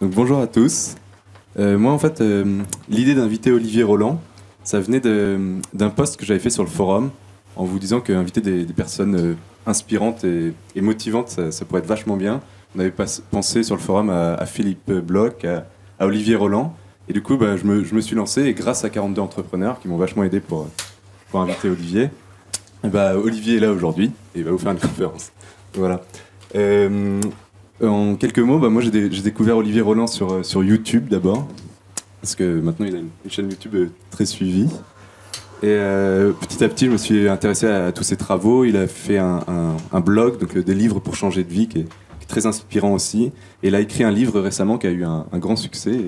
Donc bonjour à tous. Euh, moi en fait, euh, l'idée d'inviter Olivier Roland, ça venait d'un post que j'avais fait sur le forum en vous disant qu'inviter des, personnes euh, inspirantes et, motivantes, ça, pourrait être vachement bien. On avait pas, pensé sur le forum à, Philippe Bloch, à, Olivier Roland. Et du coup, bah, je, me, suis lancé et grâce à 42 entrepreneurs qui m'ont vachement aidé pour, inviter Olivier, bah, Olivier est là aujourd'hui et il va vous faire une conférence. Voilà. En quelques mots, bah, moi j'ai découvert Olivier Roland euh, sur, YouTube d'abord, parce que maintenant il a une, chaîne YouTube euh, très suivie. Et euh, petit à petit, je me suis intéressé à, tous ses travaux. Il a fait un, blog, donc des livres pour changer de vie, qui est, très inspirant aussi. Et il a écrit un livre récemment qui a eu un, grand succès,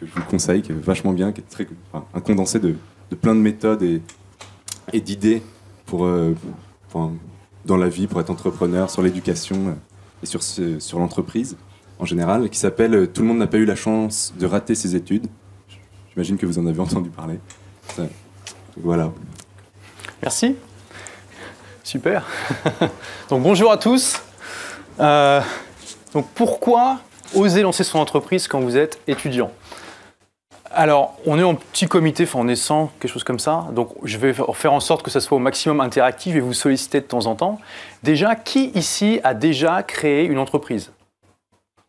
que je vous conseille, qui est vachement bien, qui est très, un condensé de, plein de méthodes et, d'idées dans la vie, pour être entrepreneur, sur l'éducation sur, sur l'entreprise en général, qui s'appelle euh, Tout le monde n'a pas eu la chance de rater ses études. J'imagine que vous en avez entendu parler. voilà. Merci. Super. donc bonjour à tous. Euh, donc pourquoi oser lancer son entreprise quand vous êtes étudiant alors, on est en petit comité, enfin on est quelque chose comme ça. Donc, je vais faire en sorte que ça soit au maximum interactif et vous solliciter de temps en temps. Déjà, qui ici a déjà créé une entreprise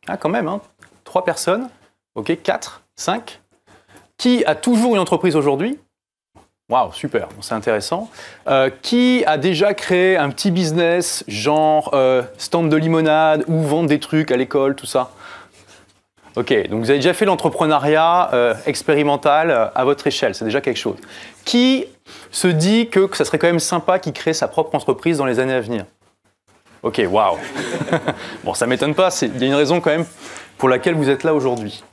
Ah, quand même, hein Trois personnes Ok, quatre Cinq Qui a toujours une entreprise aujourd'hui Waouh, super, c'est intéressant. Euh, qui a déjà créé un petit business, genre euh, stand de limonade ou vendre des trucs à l'école, tout ça Ok, donc vous avez déjà fait l'entrepreneuriat euh, expérimental euh, à votre échelle, c'est déjà quelque chose. Qui se dit que, ça serait quand même sympa qu'il crée sa propre entreprise dans les années à venir Ok, waouh Bon, ça m'étonne pas, il y a une raison quand même pour laquelle vous êtes là aujourd'hui.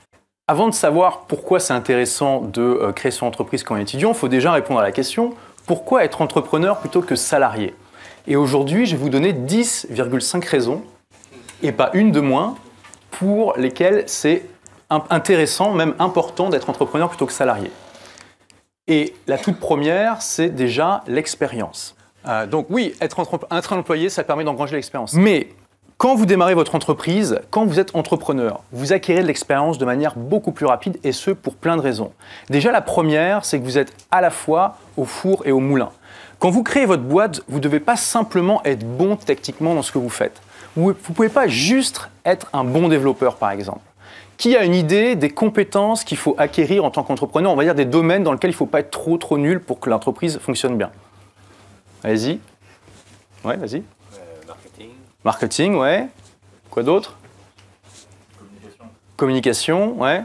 Avant de savoir pourquoi c'est intéressant de euh, créer son entreprise quand on est étudiant, il faut déjà répondre à la question pourquoi être entrepreneur plutôt que salarié Et aujourd'hui, je vais vous donner 10,5 raisons, et pas une de moins, pour lesquels c'est intéressant, même important d'être entrepreneur plutôt que salarié. Et la toute première, c'est déjà l'expérience. Euh, donc oui, être, un employé, ça permet d'engranger l'expérience. Mais quand vous démarrez votre entreprise, quand vous êtes entrepreneur, vous acquérez de l'expérience de manière beaucoup plus rapide et ce pour plein de raisons. Déjà la première, c'est que vous êtes à la fois au four et au moulin. Quand vous créez votre boîte, vous ne devez pas simplement être bon techniquement dans ce que vous faites. Vous ne pouvez pas juste être un bon développeur, par exemple. Qui a une idée des compétences qu'il faut acquérir en tant qu'entrepreneur On va dire des domaines dans lesquels il ne faut pas être trop, trop nul pour que l'entreprise fonctionne bien. Allez-y. Ouais, vas-y. Euh, marketing. Marketing, ouais. Quoi d'autre Communication. Communication, ouais.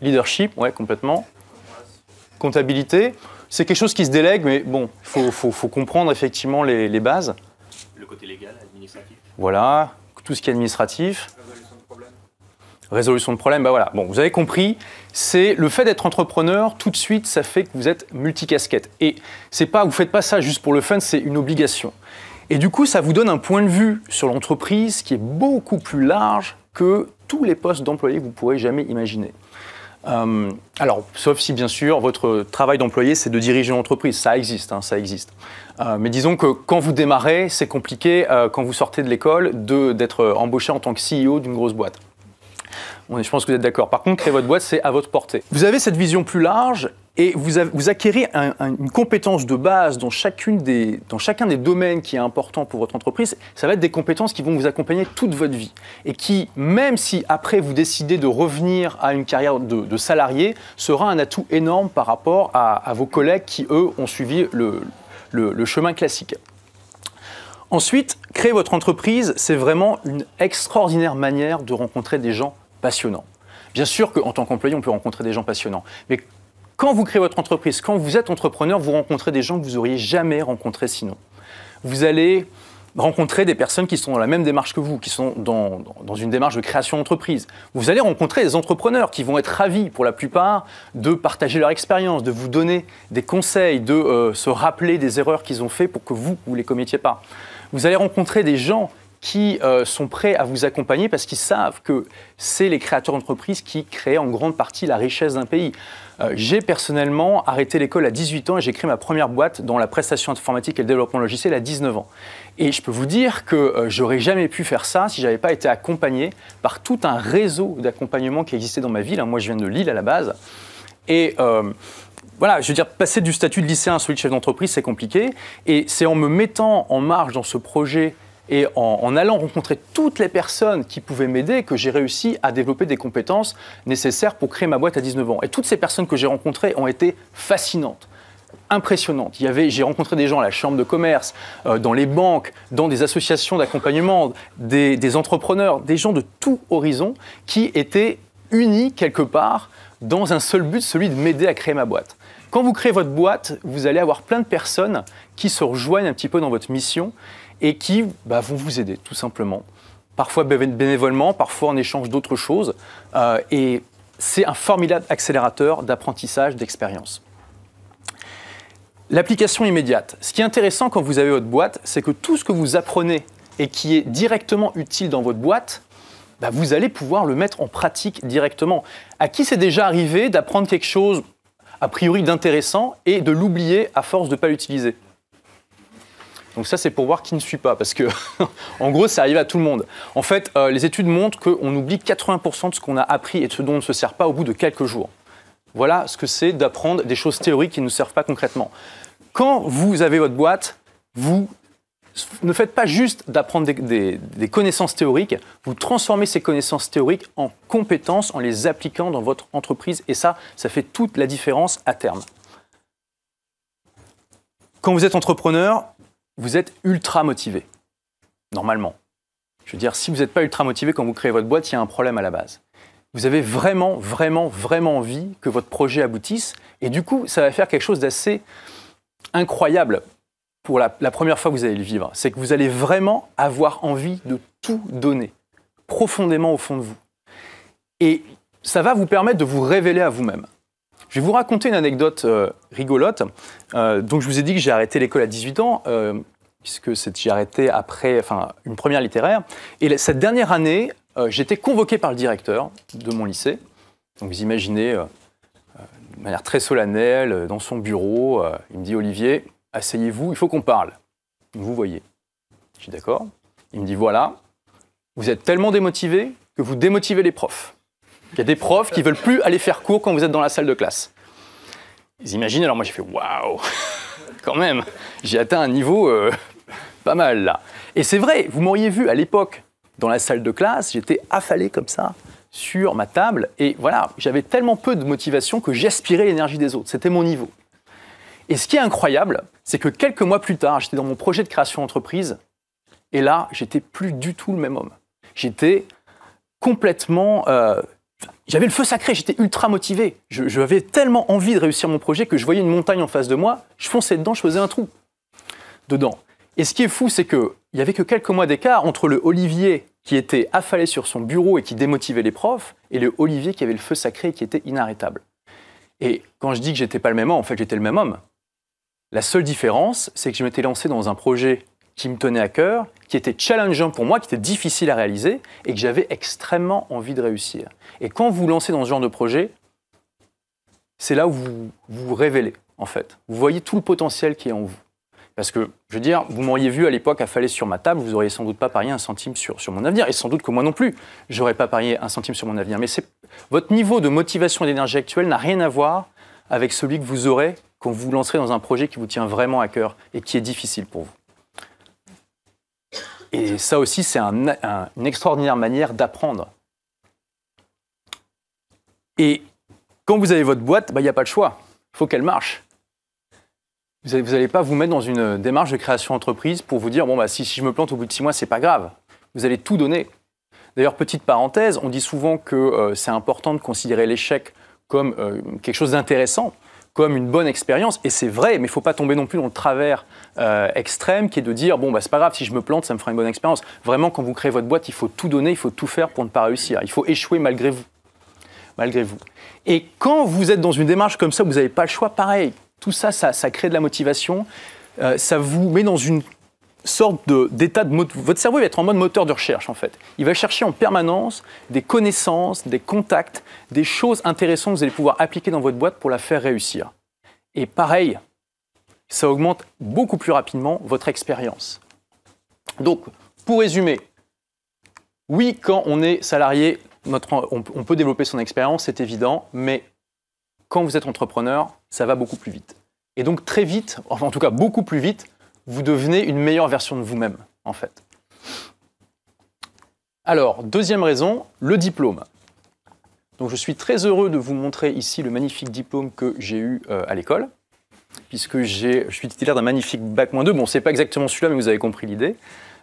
Leadership, ouais, complètement. Comptabilité. C'est quelque chose qui se délègue, mais bon, il faut, comprendre effectivement les bases. Le côté légal, administratif voilà, tout ce qui est administratif. Résolution de problème. Bah voilà. Bon, vous avez compris, c'est le fait d'être entrepreneur, tout de suite, ça fait que vous êtes multicasquette. Et c'est pas, vous faites pas ça juste pour le fun, c'est une obligation. Et du coup, ça vous donne un point de vue sur l'entreprise qui est beaucoup plus large que tous les postes d'employés que vous pourrez jamais imaginer. Euh, alors, sauf si bien sûr votre travail d'employé, c'est de diriger une entreprise, ça existe, hein, ça existe. Euh, mais disons que quand vous démarrez, c'est compliqué euh, quand vous sortez de l'école d'être embauché en tant que CEO d'une grosse boîte. je pense que vous êtes d'accord. Par contre, créer votre boîte, c'est à votre portée. Vous avez cette vision plus large et vous, avez, acquérez une compétence de base dans, chacun des domaines qui est important pour votre entreprise. Ça va être des compétences qui vont vous accompagner toute votre vie. Et qui, même si après vous décidez de revenir à une carrière de, salarié, sera un atout énorme par rapport à, vos collègues qui, eux, ont suivi le, chemin classique. Ensuite, créer votre entreprise, c'est vraiment une extraordinaire manière de rencontrer des gens passionnants. Bien sûr qu'en tant qu'employé, on peut rencontrer des gens passionnants, mais quand vous créez votre entreprise, quand vous êtes entrepreneur, vous rencontrez des gens que vous auriez jamais rencontrés sinon. Vous allez rencontrer des personnes qui sont dans la même démarche que vous, qui sont dans, une démarche de création d'entreprise. Vous allez rencontrer des entrepreneurs qui vont être ravis pour la plupart de partager leur expérience, de vous donner des conseils, de euh, se rappeler des erreurs qu'ils ont faites pour que vous, vous les commettiez pas. Vous allez rencontrer des gens qui euh, sont prêts à vous accompagner parce qu'ils savent que c'est les créateurs d'entreprise qui créent en grande partie la richesse d'un pays. Euh, j'ai personnellement arrêté l'école à 18 ans et j'ai créé ma première boîte dans la prestation informatique et le développement logiciel à 19 ans. Et je peux vous dire que euh, j'aurais jamais pu faire ça si j'avais pas été accompagné par tout un réseau d'accompagnement qui existait dans ma ville. Hein, moi, je viens de Lille à la base. Et euh, voilà, je veux dire, passer du statut de lycéen à celui de chef d'entreprise, c'est compliqué. Et c'est en me mettant en marge dans ce projet et en, allant rencontrer toutes les personnes qui pouvaient m'aider, que j'ai réussi à développer des compétences nécessaires pour créer ma boîte à 19 ans. Et toutes ces personnes que j'ai rencontrées ont été fascinantes impressionnantes. j'ai rencontré des gens à la chambre de commerce, euh, dans les banques, dans des associations d'accompagnement, des, des entrepreneurs, des gens de tout horizon qui étaient unis quelque part dans un seul but, celui de m'aider à créer ma boîte. Quand vous créez votre boîte, vous allez avoir plein de personnes qui se rejoignent un petit peu dans votre mission et qui bah, vont vous aider tout simplement. Parfois bénévolement, parfois en échange d'autres choses. Euh, et c'est un formidable accélérateur d'apprentissage, d'expérience. L'application immédiate. Ce qui est intéressant quand vous avez votre boîte, c'est que tout ce que vous apprenez et qui est directement utile dans votre boîte, bah, vous allez pouvoir le mettre en pratique directement. À qui c'est déjà arrivé d'apprendre quelque chose a priori d'intéressant et de l'oublier à force de ne pas l'utiliser donc ça, c'est pour voir qui ne suit pas, parce que en gros, ça arrive à tout le monde. En fait, euh, les études montrent qu'on oublie 80% de ce qu'on a appris et de ce dont on ne se sert pas au bout de quelques jours. Voilà ce que c'est d'apprendre des choses théoriques qui ne nous servent pas concrètement. Quand vous avez votre boîte, vous ne faites pas juste d'apprendre des, connaissances théoriques, vous transformez ces connaissances théoriques en compétences en les appliquant dans votre entreprise et ça, ça fait toute la différence à terme. Quand vous êtes entrepreneur, vous êtes ultra motivé, normalement. Je veux dire, si vous n'êtes pas ultra motivé quand vous créez votre boîte, il y a un problème à la base. Vous avez vraiment, vraiment, vraiment envie que votre projet aboutisse, et du coup, ça va faire quelque chose d'assez incroyable pour la, la, première fois que vous allez le vivre. C'est que vous allez vraiment avoir envie de tout donner, profondément au fond de vous. Et ça va vous permettre de vous révéler à vous-même. Je vais vous raconter une anecdote euh, rigolote. Euh, donc, je vous ai dit que j'ai arrêté l'école à 18 ans, euh, puisque j'ai arrêté après enfin, une première littéraire. Et cette dernière année, j'étais convoqué par le directeur de mon lycée. Donc, vous imaginez, de manière très solennelle, dans son bureau, il me dit Olivier, asseyez-vous, il faut qu'on parle. Vous voyez. Je suis d'accord. Il me dit voilà, vous êtes tellement démotivé que vous démotivez les profs. Il y a des profs qui veulent plus aller faire cours quand vous êtes dans la salle de classe. Ils imaginent, alors moi j'ai fait waouh, quand même, j'ai atteint un niveau euh, pas mal là. Et c'est vrai, vous m'auriez vu à l'époque dans la salle de classe, j'étais affalé comme ça sur ma table et voilà, j'avais tellement peu de motivation que j'aspirais l'énergie des autres. C'était mon niveau. Et ce qui est incroyable, c'est que quelques mois plus tard, j'étais dans mon projet de création d'entreprise et là, j'étais plus du tout le même homme. J'étais complètement euh, j'avais le feu sacré, j'étais ultra motivé. J'avais tellement envie de réussir mon projet que je voyais une montagne en face de moi, je fonçais dedans, je faisais un trou dedans. Et ce qui est fou, c'est qu'il n'y avait que quelques mois d'écart entre le Olivier qui était affalé sur son bureau et qui démotivait les profs, et le Olivier qui avait le feu sacré et qui était inarrêtable. Et quand je dis que j'étais pas le même homme, en fait j'étais le même homme. La seule différence, c'est que je m'étais lancé dans un projet qui me tenait à cœur, qui était challengeant pour moi, qui était difficile à réaliser et que j'avais extrêmement envie de réussir. Et quand vous lancez dans ce genre de projet, c'est là où vous vous, révélez, en fait. Vous voyez tout le potentiel qui est en vous. Parce que, je veux dire, vous m'auriez vu à l'époque à affalé sur ma table, vous n'auriez sans doute pas parié un centime sur, mon avenir, et sans doute que moi non plus, je n'aurais pas parié un centime sur mon avenir. Mais votre niveau de motivation et d'énergie actuelle n'a rien à voir avec celui que vous aurez quand vous vous lancerez dans un projet qui vous tient vraiment à cœur et qui est difficile pour vous. Et ça aussi, c'est une extraordinaire manière d'apprendre. Et quand vous avez votre boîte, bah, il n'y a pas de choix. Il faut qu'elle marche. Vous n'allez pas vous mettre dans une démarche de création d'entreprise pour vous dire, bon, bah, si, je me plante au bout de six mois, ce n'est pas grave. Vous allez tout donner. D'ailleurs, petite parenthèse, on dit souvent que euh, c'est important de considérer l'échec comme euh, quelque chose d'intéressant comme une bonne expérience. Et c'est vrai, mais il ne faut pas tomber non plus dans le travers euh, extrême qui est de dire bon, bah, c'est pas grave, si je me plante, ça me fera une bonne expérience. Vraiment, quand vous créez votre boîte, il faut tout donner, il faut tout faire pour ne pas réussir. Il faut échouer malgré vous. Malgré vous. Et quand vous êtes dans une démarche comme ça, vous n'avez pas le choix, pareil. Tout ça, ça, crée de la motivation. Euh, ça vous met dans une sorte d'état de, votre cerveau va être en mode moteur de recherche en fait. Il va chercher en permanence des connaissances, des contacts, des choses intéressantes que vous allez pouvoir appliquer dans votre boîte pour la faire réussir. Et pareil, ça augmente beaucoup plus rapidement votre expérience. Donc, pour résumer, oui, quand on est salarié, notre, on, on peut développer son expérience, c'est évident, mais quand vous êtes entrepreneur, ça va beaucoup plus vite. Et donc très vite, enfin en tout cas beaucoup plus vite, vous devenez une meilleure version de vous-même, en fait. Alors, deuxième raison, le diplôme. Donc je suis très heureux de vous montrer ici le magnifique diplôme que j'ai eu euh, à l'école, puisque je suis titulaire d'un magnifique bac moins 2. Bon, c'est pas exactement celui-là, mais vous avez compris l'idée.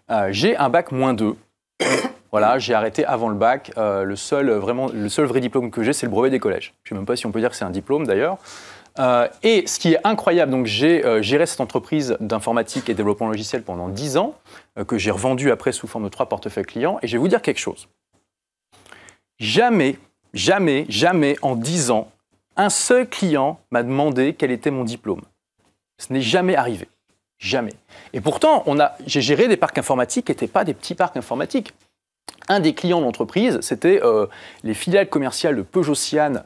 Euh, j'ai un bac moins 2. voilà, j'ai arrêté avant le bac. Euh, le, seul, vraiment, le seul vrai diplôme que j'ai, c'est le brevet des collèges. Je ne sais même pas si on peut dire que c'est un diplôme d'ailleurs. Euh, et ce qui est incroyable, donc j'ai euh, géré cette entreprise d'informatique et développement logiciel pendant 10 ans, euh, que j'ai revendue après sous forme de trois portefeuilles clients, et je vais vous dire quelque chose. Jamais, jamais, jamais en 10 ans, un seul client m'a demandé quel était mon diplôme. Ce n'est jamais arrivé. Jamais. Et pourtant, j'ai géré des parcs informatiques qui n'étaient pas des petits parcs informatiques. Un des clients de l'entreprise, c'était euh, les filiales commerciales de Peugeot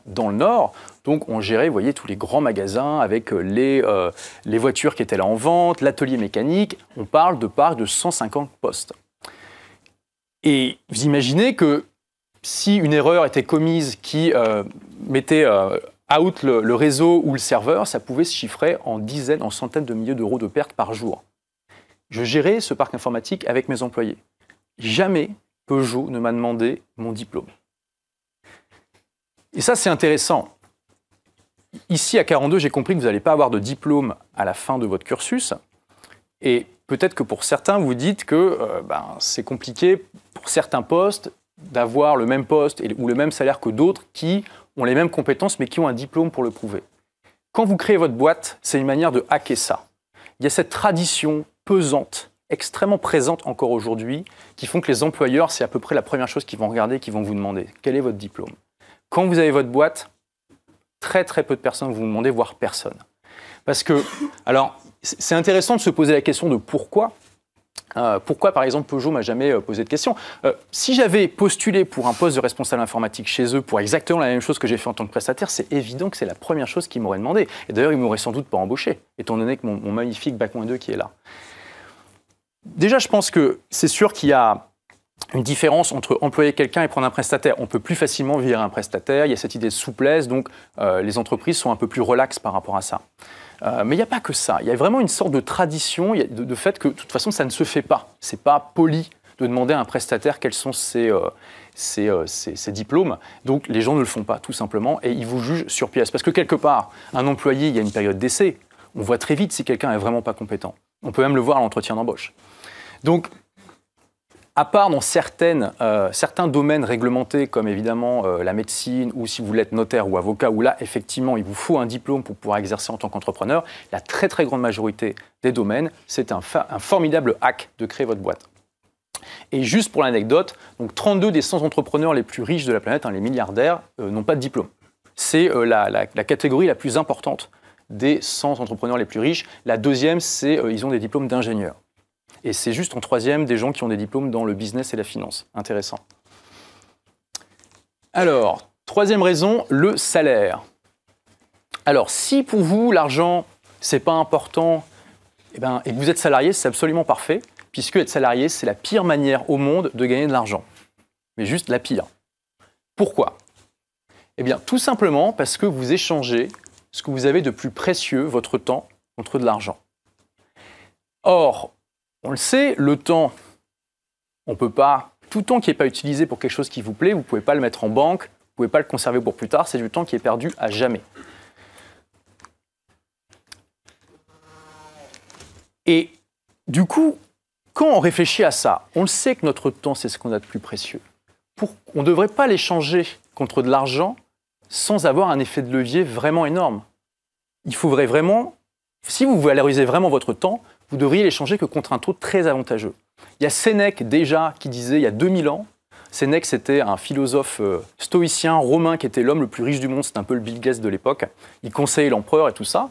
dans le Nord. Donc on gérait, voyez, tous les grands magasins avec euh, les, euh, les voitures qui étaient là en vente, l'atelier mécanique. On parle de parc de 150 postes. Et vous imaginez que si une erreur était commise qui mettait out le, le, réseau ou le serveur, ça pouvait se chiffrer en dizaines, en centaines de milliers d'euros de pertes par jour. Je gérais ce parc informatique avec mes employés. Jamais Peugeot ne m'a demandé mon diplôme. Et ça, c'est intéressant. Ici, à 42, j'ai compris que vous n'allez pas avoir de diplôme à la fin de votre cursus. Et peut-être que pour certains, vous dites que euh, ben, c'est compliqué pour certains postes d'avoir le même poste ou le même salaire que d'autres qui ont les mêmes compétences mais qui ont un diplôme pour le prouver. Quand vous créez votre boîte, c'est une manière de hacker ça. Il y a cette tradition pesante extrêmement présentes encore aujourd'hui, qui font que les employeurs, c'est à peu près la première chose qu'ils vont regarder, qu'ils vont vous demander. Quel est votre diplôme Quand vous avez votre boîte, très très peu de personnes vous demander, voire personne. Parce que, alors, c'est intéressant de se poser la question de pourquoi. Euh, pourquoi, par exemple, Peugeot m'a jamais euh, posé de question euh, Si j'avais postulé pour un poste de responsable informatique chez eux pour exactement la même chose que j'ai fait en tant que prestataire, c'est évident que c'est la première chose qu'ils m'auraient demandé. Et d'ailleurs, ils m'auraient sans doute pas embauché, étant donné que mon magnifique bac-2 qui est là. Déjà, je pense que c'est sûr qu'il y a une différence entre employer quelqu'un et prendre un prestataire. On peut plus facilement virer un prestataire, il y a cette idée de souplesse, donc euh, les entreprises sont un peu plus relaxes par rapport à ça. Euh, mais il n'y a pas que ça, il y a vraiment une sorte de tradition, de, fait que de toute façon ça ne se fait pas. Ce n'est pas poli de demander à un prestataire quels sont euh, ses, diplômes. Donc les gens ne le font pas tout simplement et ils vous jugent sur pièce. Parce que quelque part, un employé, il y a une période d'essai. On voit très vite si quelqu'un est vraiment pas compétent. On peut même le voir à l'entretien d'embauche. Donc, à part dans euh, certains domaines réglementés, comme évidemment euh, la médecine, ou si vous être notaire ou avocat, où là, effectivement, il vous faut un diplôme pour pouvoir exercer en tant qu'entrepreneur, la très très grande majorité des domaines, c'est un, formidable hack de créer votre boîte. Et juste pour l'anecdote, donc 32 des 100 entrepreneurs les plus riches de la planète, hein, les milliardaires, euh, n'ont pas de diplôme. C'est la catégorie la plus importante des 100 entrepreneurs les plus riches. La deuxième, c'est euh, ils ont des diplômes d'ingénieur. Et c'est juste en troisième des gens qui ont des diplômes dans le business et la finance. Intéressant. Alors, troisième raison, le salaire. Alors, si pour vous l'argent c'est pas important, eh ben, et que vous êtes salarié, c'est absolument parfait, puisque être salarié c'est la pire manière au monde de gagner de l'argent. Mais juste la pire. Pourquoi Eh bien, tout simplement parce que vous échangez ce que vous avez de plus précieux, votre temps, contre de l'argent. Or, on le sait, le temps, on ne peut pas, tout temps qui n'est pas utilisé pour quelque chose qui vous plaît, vous ne pouvez pas le mettre en banque, vous ne pouvez pas le conserver pour plus tard, c'est du temps qui est perdu à jamais. Et du coup, quand on réfléchit à ça, on le sait que notre temps, c'est ce qu'on a de plus précieux. on ne devrait pas l'échanger contre de l'argent sans avoir un effet de levier vraiment énorme. Il faudrait vraiment, si vous valorisez vraiment votre temps, vous devriez l'échanger que contre un taux très avantageux. Il y a Sénèque déjà qui disait il y a 2000 ans, Sénèque c'était un philosophe euh, stoïcien romain qui était l'homme le plus riche du monde, c'est un peu le Bill Gates de l'époque, il conseillait l'empereur et tout ça.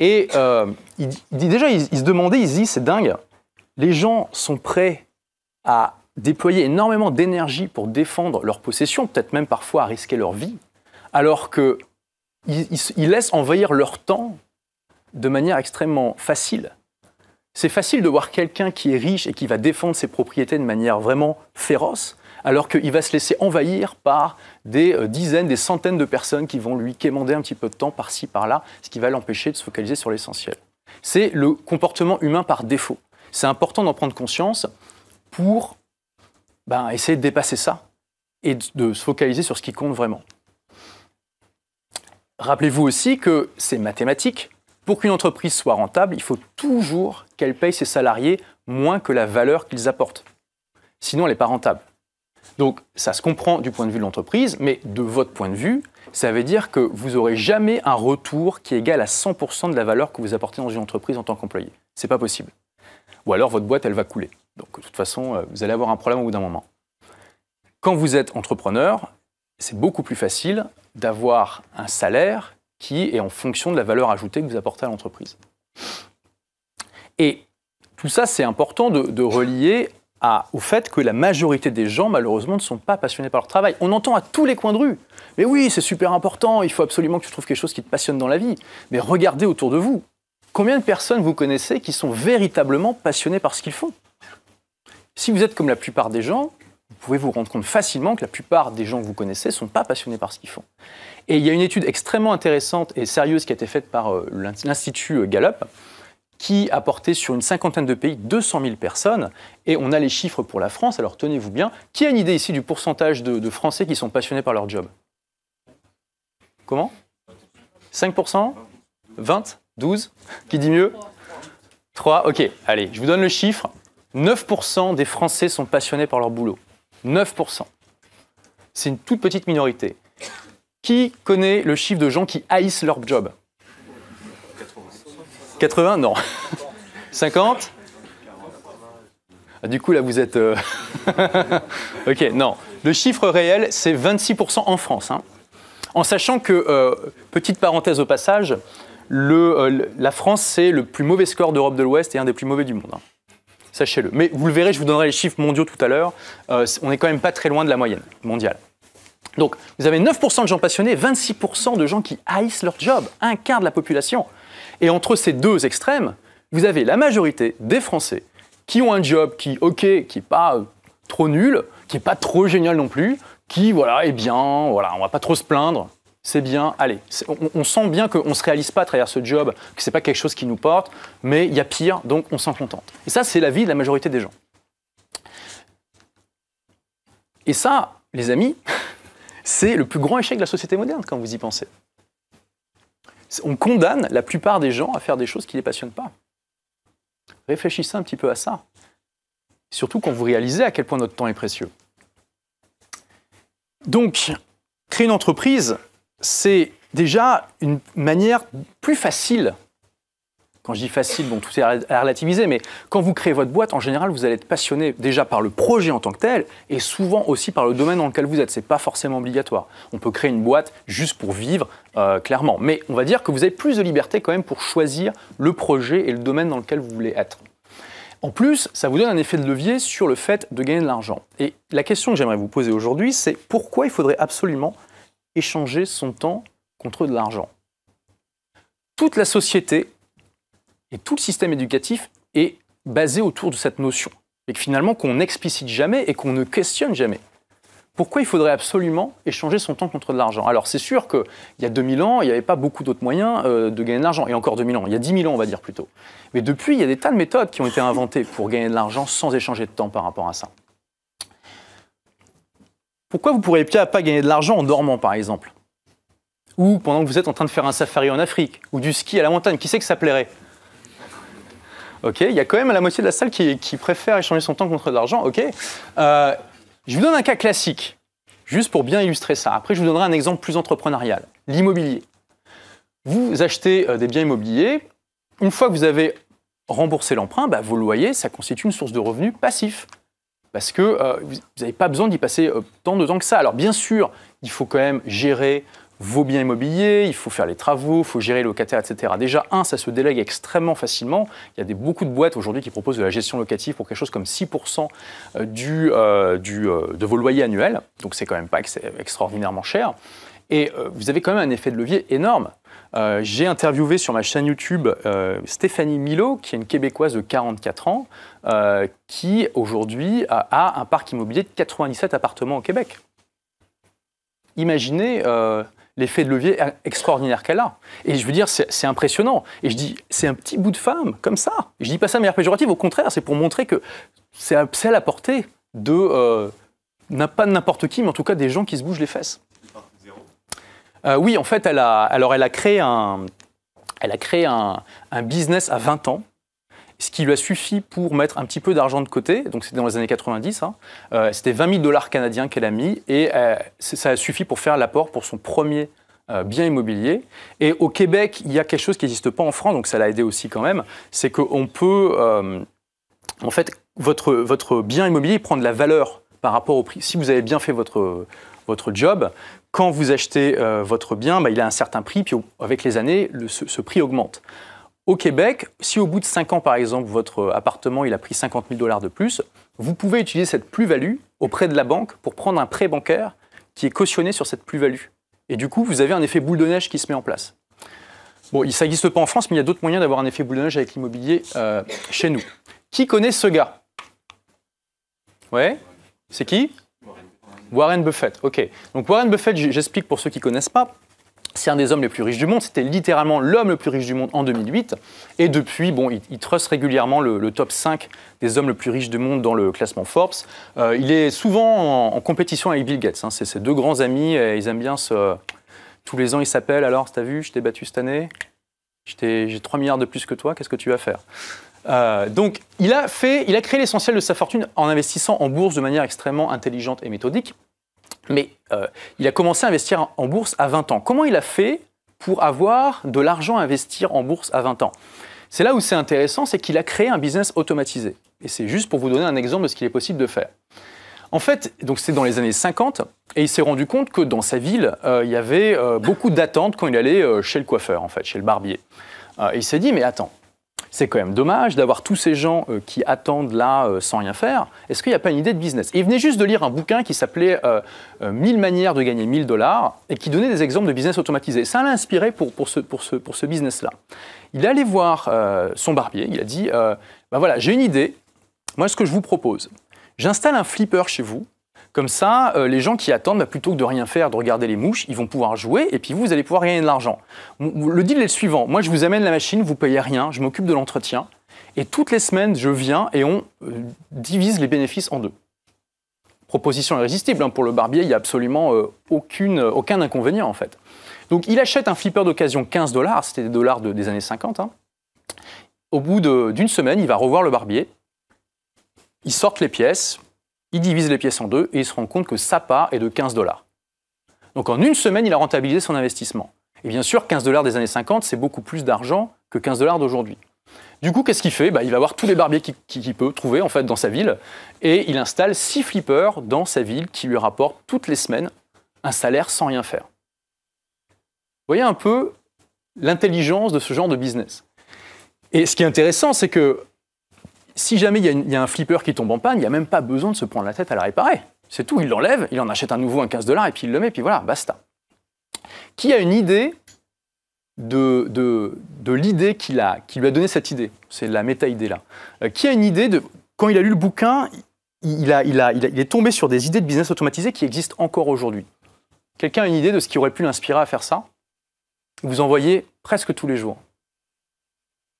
Et euh, il, dit, déjà, il, il se demandait, il se dit, c'est dingue, les gens sont prêts à déployer énormément d'énergie pour défendre leur possession, peut-être même parfois à risquer leur vie, alors qu'ils ils laissent envahir leur temps de manière extrêmement facile. C'est facile de voir quelqu'un qui est riche et qui va défendre ses propriétés de manière vraiment féroce, alors qu'il va se laisser envahir par des euh, dizaines, des centaines de personnes qui vont lui quémander un petit peu de temps par-ci, par-là, ce qui va l'empêcher de se focaliser sur l'essentiel. C'est le comportement humain par défaut. C'est important d'en prendre conscience pour ben, essayer de dépasser ça et de se focaliser sur ce qui compte vraiment. Rappelez-vous aussi que c'est mathématique. Pour qu'une entreprise soit rentable, il faut toujours qu'elle paye ses salariés moins que la valeur qu'ils apportent. Sinon, elle n'est pas rentable. Donc, ça se comprend du point de vue de l'entreprise, mais de votre point de vue, ça veut dire que vous n'aurez jamais un retour qui est égal à 100% de la valeur que vous apportez dans une entreprise en tant qu'employé. Ce n'est pas possible. Ou alors, votre boîte, elle va couler. Donc, de toute façon, euh, vous allez avoir un problème au bout d'un moment. Quand vous êtes entrepreneur, c'est beaucoup plus facile d'avoir un salaire qui est en fonction de la valeur ajoutée que vous apportez à l'entreprise. Et tout ça, c'est important de, relier au fait que la majorité des gens, malheureusement, ne sont pas passionnés par leur travail. On entend à tous les coins de rue, mais oui, c'est super important, il faut absolument que tu trouves quelque chose qui te passionne dans la vie. Mais regardez autour de vous, combien de personnes vous connaissez qui sont véritablement passionnées par ce qu'ils font Si vous êtes comme la plupart des gens, vous pouvez vous rendre compte facilement que la plupart des gens que vous connaissez ne sont pas passionnés par ce qu'ils font. Et il y a une étude extrêmement intéressante et sérieuse qui a été faite par euh, l'Institut euh, Gallup, qui a porté sur une cinquantaine de pays 200 000 personnes, et on a les chiffres pour la France, alors tenez-vous bien. Qui a une idée ici du pourcentage de, Français qui sont passionnés par leur job Comment 5% 20 12 Qui dit mieux 3 Ok, allez, je vous donne le chiffre. 9% des Français sont passionnés par leur boulot. 9%. C'est une toute petite minorité. Qui connaît le chiffre de gens qui haïssent leur job 80 Non. 50 ah, Du coup, là, vous êtes... Euh, ok, non. Le chiffre réel, c'est 26% en France. Hein. En sachant que, euh, petite parenthèse au passage, le, euh, la France, c'est le plus mauvais score d'Europe de l'Ouest et un des plus mauvais du monde. Hein sachez-le. Mais vous le verrez, je vous donnerai les chiffres mondiaux tout à l'heure, euh, on n'est quand même pas très loin de la moyenne mondiale. Donc, vous avez 9% de gens passionnés, 26% de gens qui haïssent leur job, un quart de la population. Et entre ces deux extrêmes, vous avez la majorité des Français qui ont un job qui, ok, qui n'est pas euh, trop nul, qui n'est pas trop génial non plus, qui, voilà, est bien, voilà, on va pas trop se plaindre, c'est bien, allez. On, sent bien qu'on ne se réalise pas à travers ce job, que c'est pas quelque chose qui nous porte, mais il y a pire, donc on s'en contente. Et ça, c'est la vie de la majorité des gens. Et ça, les amis, c'est le plus grand échec de la société moderne quand vous y pensez. On condamne la plupart des gens à faire des choses qui ne les passionnent pas. Réfléchissez un petit peu à ça. Surtout quand vous réalisez à quel point notre temps est précieux. Donc, créer une entreprise, c'est déjà une manière plus facile. Quand je dis facile, bon, tout est à relativiser, mais quand vous créez votre boîte, en général, vous allez être passionné déjà par le projet en tant que tel et souvent aussi par le domaine dans lequel vous êtes. C'est pas forcément obligatoire. On peut créer une boîte juste pour vivre, euh, clairement. Mais on va dire que vous avez plus de liberté quand même pour choisir le projet et le domaine dans lequel vous voulez être. En plus, ça vous donne un effet de levier sur le fait de gagner de l'argent. Et la question que j'aimerais vous poser aujourd'hui, c'est pourquoi il faudrait absolument échanger son temps contre de l'argent. Toute la société et tout le système éducatif est basé autour de cette notion, et que finalement qu'on n'explicite jamais et qu'on ne questionne jamais. Pourquoi il faudrait absolument échanger son temps contre de l'argent Alors c'est sûr qu'il y a 2000 ans, il n'y avait pas beaucoup d'autres moyens euh, de gagner de l'argent, et encore 2000 ans, il y a 10 000 ans on va dire plutôt. Mais depuis, il y a des tas de méthodes qui ont été inventées pour gagner de l'argent sans échanger de temps par rapport à ça. Pourquoi vous ne pourriez pas gagner de l'argent en dormant, par exemple Ou pendant que vous êtes en train de faire un safari en Afrique, ou du ski à la montagne, qui sait que ça plairait Ok, il y a quand même la moitié de la salle qui, préfère échanger son temps contre de l'argent, ok euh, Je vous donne un cas classique, juste pour bien illustrer ça. Après, je vous donnerai un exemple plus entrepreneurial, l'immobilier. Vous achetez euh, des biens immobiliers, une fois que vous avez remboursé l'emprunt, bah, vos loyers, ça constitue une source de revenus passif parce que euh, vous n'avez pas besoin d'y passer euh, tant de temps que ça. Alors bien sûr, il faut quand même gérer vos biens immobiliers, il faut faire les travaux, il faut gérer les locataires, etc. Déjà, un, ça se délègue extrêmement facilement. Il y a beaucoup de boîtes aujourd'hui qui proposent de la gestion locative pour quelque chose comme 6% euh, de vos loyers annuels. Donc, c'est quand même pas extraordinairement cher. Et vous avez quand même un effet de levier énorme. Euh, j'ai interviewé sur ma chaîne YouTube euh, Stéphanie Milo, qui est une Québécoise de 44 ans, euh, qui aujourd'hui a un parc immobilier de 97 appartements au Québec. Imaginez l'effet de levier extraordinaire qu'elle a. Et je veux dire, c'est impressionnant. Et je dis, c'est un petit bout de femme, comme ça. Je je dis pas ça de manière péjorative, au contraire, c'est pour montrer que c'est à, la portée de, n'a pas n'importe qui, mais en tout cas des gens qui se bougent les fesses. Euh, oui, en fait, elle a, alors elle a créé un, elle a créé un, business à 20 ans ce qui lui a suffi pour mettre un petit peu d'argent de côté, donc c'était dans les années 90, hein. euh, c'était 20 000 dollars canadiens qu'elle a mis, et euh, ça a suffi pour faire l'apport pour son premier bien immobilier. Et au Québec, il y a quelque chose qui n'existe pas en France, donc ça l'a aidé aussi quand même, c'est qu'on peut, en fait, votre, votre bien immobilier prendre la valeur par rapport au prix. Si vous avez bien fait votre, votre job, quand vous achetez euh, votre bien, bah, il a un certain prix, puis avec les années, ce, prix augmente. Au Québec, si au bout de 5 ans, par exemple, votre appartement il a pris 50 000 dollars de plus, vous pouvez utiliser cette plus-value auprès de la banque pour prendre un prêt bancaire qui est cautionné sur cette plus-value. Et du coup, vous avez un effet boule de neige qui se met en place. Bon, il n'existe pas en France, mais il y a d'autres moyens d'avoir un effet boule de neige avec l'immobilier euh, chez nous. Qui connaît ce gars Ouais C'est qui Warren Buffett, ok. Donc Warren Buffett, j'explique pour ceux qui ne connaissent pas, c'est un des hommes les plus riches du monde. C'était littéralement l'homme le plus riche du monde en 2008. Et depuis, bon, il, il régulièrement le, top 5 des hommes les plus riches du monde dans le classement Forbes. Euh, il est souvent en, compétition avec Bill Gates. Hein. C'est ses deux grands amis. Et ils aiment bien ce... Tous les ans, ils s'appellent. Alors, t'as vu, je t'ai battu cette année. J'ai 3 milliards de plus que toi. Qu'est-ce que tu vas faire euh, donc, il a, fait, il a créé l'essentiel de sa fortune en investissant en bourse de manière extrêmement intelligente et méthodique. Mais euh, il a commencé à investir en bourse à 20 ans. Comment il a fait pour avoir de l'argent à investir en bourse à 20 ans C'est là où c'est intéressant, c'est qu'il a créé un business automatisé. Et c'est juste pour vous donner un exemple de ce qu'il est possible de faire. En fait, donc c'était dans les années 50, et il s'est rendu compte que dans sa ville, euh, il y avait beaucoup d'attentes quand il allait chez le coiffeur, en fait, chez le barbier. il s'est dit, mais attends, c'est quand même dommage d'avoir tous ces gens euh, qui attendent là euh, sans rien faire. Est-ce qu'il n'y a pas une idée de business il venait juste de lire un bouquin qui s'appelait 1000 euh, manières de gagner 1000 dollars et qui donnait des exemples de business automatisé. Ça l'a inspiré pour, pour ce, pour pour ce business-là. Il est allé voir son barbier, il a dit ben voilà, j'ai une idée, moi ce que je vous propose, j'installe un flipper chez vous comme ça, euh, les gens qui attendent, bah, plutôt que de rien faire, de regarder les mouches, ils vont pouvoir jouer et puis vous, vous allez pouvoir gagner de l'argent. Le deal est le suivant. Moi, je vous amène la machine, vous payez rien, je m'occupe de l'entretien. Et toutes les semaines, je viens et on euh, divise les bénéfices en deux. Proposition irrésistible. Hein. pour le barbier, il n'y a absolument euh, aucun inconvénient en fait. Donc il achète un flipper d'occasion 15 dollars, c'était des dollars des années 50. Hein. Au bout d'une semaine, il va revoir le barbier. Ils sortent les pièces, il divise les pièces en deux et il se rend compte que sa part est de 15 dollars. Donc en une semaine, il a rentabilisé son investissement. Et bien sûr, 15 dollars des années 50, c'est beaucoup plus d'argent que 15 dollars d'aujourd'hui. Du coup, qu'est-ce qu'il fait bah, Il va voir tous les barbiers qu'il peut trouver en fait dans sa ville et il installe six flippers dans sa ville qui lui rapportent toutes les semaines un salaire sans rien faire. voyez un peu l'intelligence de ce genre de business. Et ce qui est intéressant, c'est que si jamais il y, a un flipper qui tombe en panne, il n'y a même pas besoin de se prendre la tête à la réparer. C'est tout, il l'enlève, il en achète un nouveau, un 15 dollars, et puis il le met, puis voilà, basta. Qui a une idée de, de, l'idée qu'il qui lui a donné cette idée C'est la méta-idée là. Euh, qui a une idée de. Quand il a lu le bouquin, il, est tombé sur des idées de business automatisé qui existent encore aujourd'hui. Quelqu'un a une idée de ce qui aurait pu l'inspirer à faire ça Vous en voyez presque tous les jours.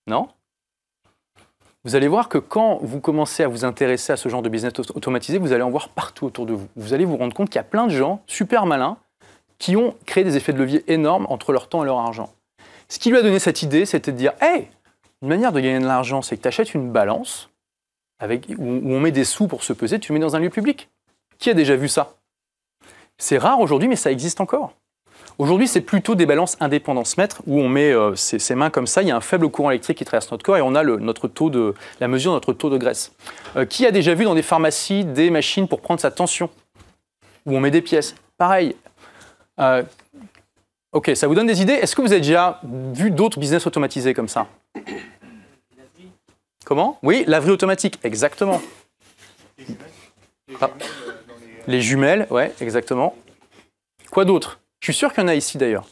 Non vous allez voir que quand vous commencez à vous intéresser à ce genre de business automatisé, vous allez en voir partout autour de vous. Vous allez vous rendre compte qu'il y a plein de gens super malins qui ont créé des effets de levier énormes entre leur temps et leur argent. Ce qui lui a donné cette idée, c'était de dire Hey, une manière de gagner de l'argent, c'est que tu achètes une balance avec, où, on met des sous pour se peser, tu le mets dans un lieu public. Qui a déjà vu ça C'est rare aujourd'hui, mais ça existe encore. Aujourd'hui, c'est plutôt des balances indépendance-mètre où on met ses, euh, mains comme ça, il y a un faible courant électrique qui traverse notre corps et on a notre taux de, la mesure de notre taux de graisse. Euh, qui a déjà vu dans des pharmacies des machines pour prendre sa tension Où on met des pièces Pareil. Euh, ok, ça vous donne des idées Est-ce que vous avez déjà vu d'autres business automatisés comme ça Comment Oui, l'avril automatique, exactement. Les ah. jumelles, les jumelles ouais, exactement. Quoi d'autre je suis sûr qu'il y en a ici d'ailleurs.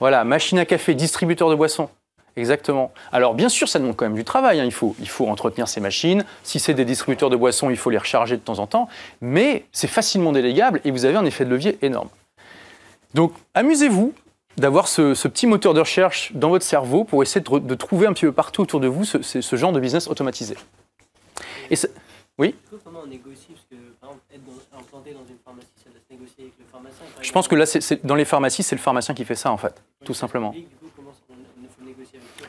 Voilà, machine à café, distributeur de boissons. Exactement. Alors bien sûr, ça demande quand même du travail. Hein. Il, faut, il faut entretenir ces machines. Si c'est des distributeurs de boissons, il faut les recharger de temps en temps. Mais c'est facilement délégable et vous avez un effet de levier énorme. Donc amusez-vous d'avoir ce, petit moteur de recherche dans votre cerveau pour essayer de, trouver un petit peu partout autour de vous ce, genre de business automatisé. Et oui Comment on négocie par exemple, être implanté dans une pharmacie je pense que là, c'est dans les pharmacies, c'est le pharmacien qui fait ça, en fait, tout simplement.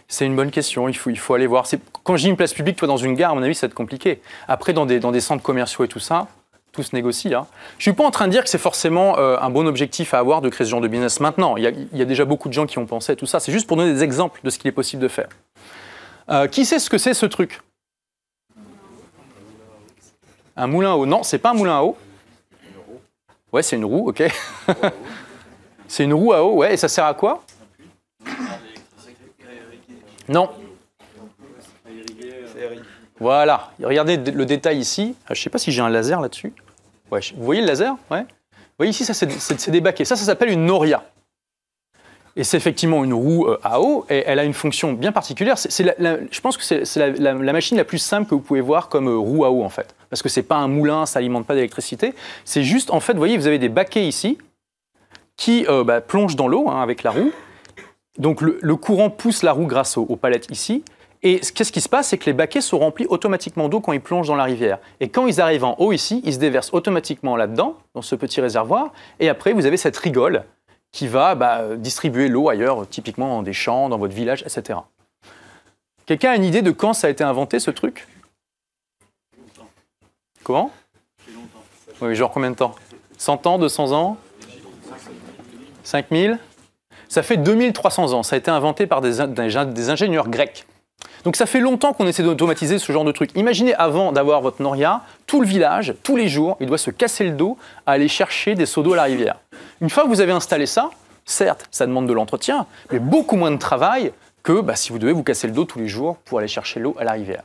C'est une bonne question, il faut, il faut aller voir. Quand j'ai une place publique, toi, dans une gare, à mon avis, ça va être compliqué. Après, dans des, dans des centres commerciaux et tout ça, tout se négocie. Hein. Je ne suis pas en train de dire que c'est forcément euh, un bon objectif à avoir de créer ce genre de business maintenant. Il y a, déjà beaucoup de gens qui ont pensé à tout ça. C'est juste pour donner des exemples de ce qu'il est possible de faire. Euh, qui sait ce que c'est ce truc Un moulin à eau Non, c'est pas un moulin à eau. Ouais, c'est une roue, ok. c'est une roue à eau, ouais. Et ça sert à quoi Non. Voilà. Regardez le détail ici. Ah, je ne sais pas si j'ai un laser là-dessus. Ouais, vous voyez le laser ouais. Vous voyez ici, ça c'est débaqué. Ça, ça s'appelle une noria. Et c'est effectivement une roue euh, à eau, et elle a une fonction bien particulière. C'est, je pense que c'est, la, machine la plus simple que vous pouvez voir comme euh, roue à eau, en fait. Parce que c'est pas un moulin, ça alimente pas d'électricité. C'est juste, en fait, vous voyez, vous avez des baquets ici, qui euh, bah, plongent dans l'eau hein, avec la roue. Donc le, courant pousse la roue grâce aux, palettes ici. Et qu'est-ce qui se passe C'est que les baquets sont remplis automatiquement d'eau quand ils plongent dans la rivière. Et quand ils arrivent en haut ici, ils se déversent automatiquement là-dedans, dans ce petit réservoir. Et après, vous avez cette rigole qui va bah, distribuer l'eau ailleurs, typiquement dans des champs, dans votre village, etc. Quelqu'un a une idée de quand ça a été inventé, ce truc Comment Oui, genre combien de temps 100 ans, 200 ans 5000 Ça fait 2300 ans. Ça a été inventé par des ingénieurs grecs. Donc ça fait longtemps qu'on essaie d'automatiser ce genre de truc. Imaginez avant d'avoir votre Noria, tout le village, tous les jours, il doit se casser le dos à aller chercher des seaux d'eau à la rivière. Une fois que vous avez installé ça, certes, ça demande de l'entretien, mais beaucoup moins de travail que bah, si vous devez vous casser le dos tous les jours pour aller chercher l'eau à la rivière.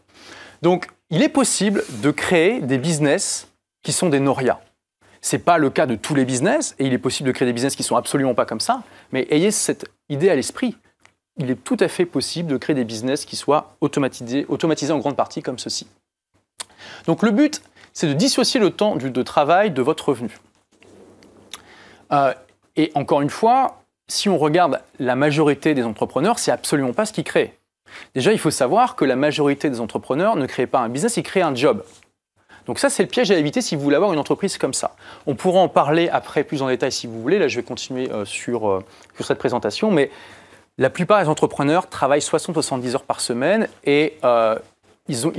Donc il est possible de créer des business qui sont des Noria. n'est pas le cas de tous les business, et il est possible de créer des business qui sont absolument pas comme ça, mais ayez cette idée à l'esprit il est tout à fait possible de créer des business qui soient automatisés, en grande partie comme ceci. Donc le but, c'est de dissocier le temps de travail de votre revenu. Euh, et encore une fois, si on regarde la majorité des entrepreneurs, c'est absolument pas ce qu'ils créent. Déjà, il faut savoir que la majorité des entrepreneurs ne créent pas un business, ils créent un job. Donc ça, c'est le piège à éviter si vous voulez avoir une entreprise comme ça. On pourra en parler après plus en détail si vous voulez. Là, je vais continuer euh, sur, euh, sur cette présentation, mais la plupart des entrepreneurs travaillent 60-70 heures par semaine et euh,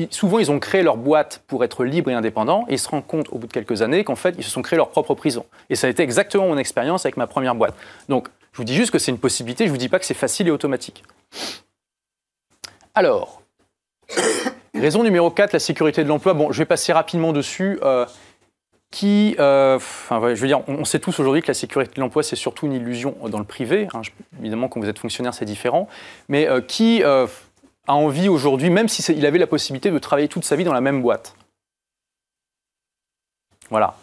souvent ils ont créé leur boîte pour être libres et indépendants et ils se rendent compte au bout de quelques années qu'en fait ils se sont créés leur propre prison. Et ça a été exactement mon expérience avec ma première boîte. Donc je vous dis juste que c'est une possibilité, je ne vous dis pas que c'est facile et automatique. Alors, raison numéro 4, la sécurité de l'emploi. Bon, je vais passer rapidement dessus. Euh, qui, euh, enfin, je veux dire, on, sait tous aujourd'hui que la sécurité de l'emploi, c'est surtout une illusion dans le privé. Hein. évidemment, quand vous êtes fonctionnaire, c'est différent. Mais euh, qui euh, a envie aujourd'hui, même s'il il avait la possibilité de travailler toute sa vie dans la même boîte Voilà.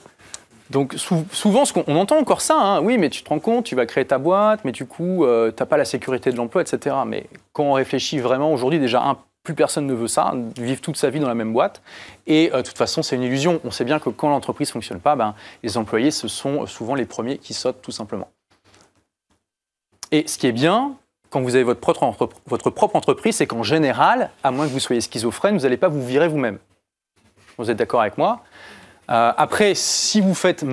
Donc souvent, ce on, entend encore ça, hein. oui, mais tu te rends compte, tu vas créer ta boîte, mais du coup, tu n'as pas la sécurité de l'emploi, etc. Mais quand on réfléchit vraiment aujourd'hui, déjà, un, plus personne ne veut ça, vivre toute sa vie dans la même boîte. Et euh, de toute façon, c'est une illusion. On sait bien que quand l'entreprise ne fonctionne pas, ben, les employés, ce sont euh, souvent les premiers qui sautent tout simplement. Et ce qui est bien, quand vous avez votre propre, entreprise, c'est qu'en général, à moins que vous soyez schizophrène, vous n'allez pas vous virer vous-même. Vous êtes d'accord avec moi euh, Après, si vous faites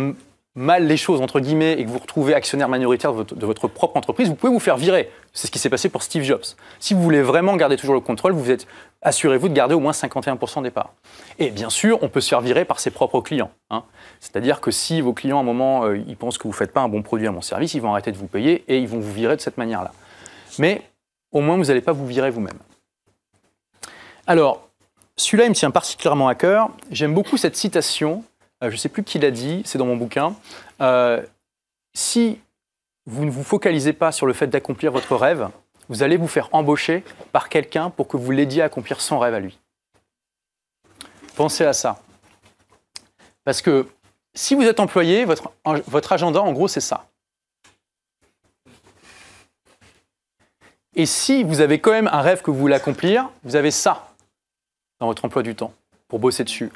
mal les choses, entre guillemets, et que vous retrouvez actionnaire majoritaire de votre, propre entreprise, vous pouvez vous faire virer. C'est ce qui s'est passé pour Steve Jobs. Si vous voulez vraiment garder toujours le contrôle, vous êtes assurez-vous de garder au moins 51% des parts. Et bien sûr, on peut se faire virer par ses propres clients. Hein. C'est-à-dire que si vos clients, à un moment, euh, ils pensent que vous ne faites pas un bon produit, à mon service, ils vont arrêter de vous payer et ils vont vous virer de cette manière-là. Mais au moins, vous n'allez pas vous virer vous-même. Alors, celui-là, il me tient particulièrement à cœur. J'aime beaucoup cette citation euh, je ne sais plus qui l'a dit, c'est dans mon bouquin, euh, si vous ne vous focalisez pas sur le fait d'accomplir votre rêve, vous allez vous faire embaucher par quelqu'un pour que vous l'aidiez à accomplir son rêve à lui. Pensez à ça. Parce que si vous êtes employé, votre, votre agenda, en gros, c'est ça. Et si vous avez quand même un rêve que vous voulez accomplir, vous avez ça dans votre emploi du temps pour bosser dessus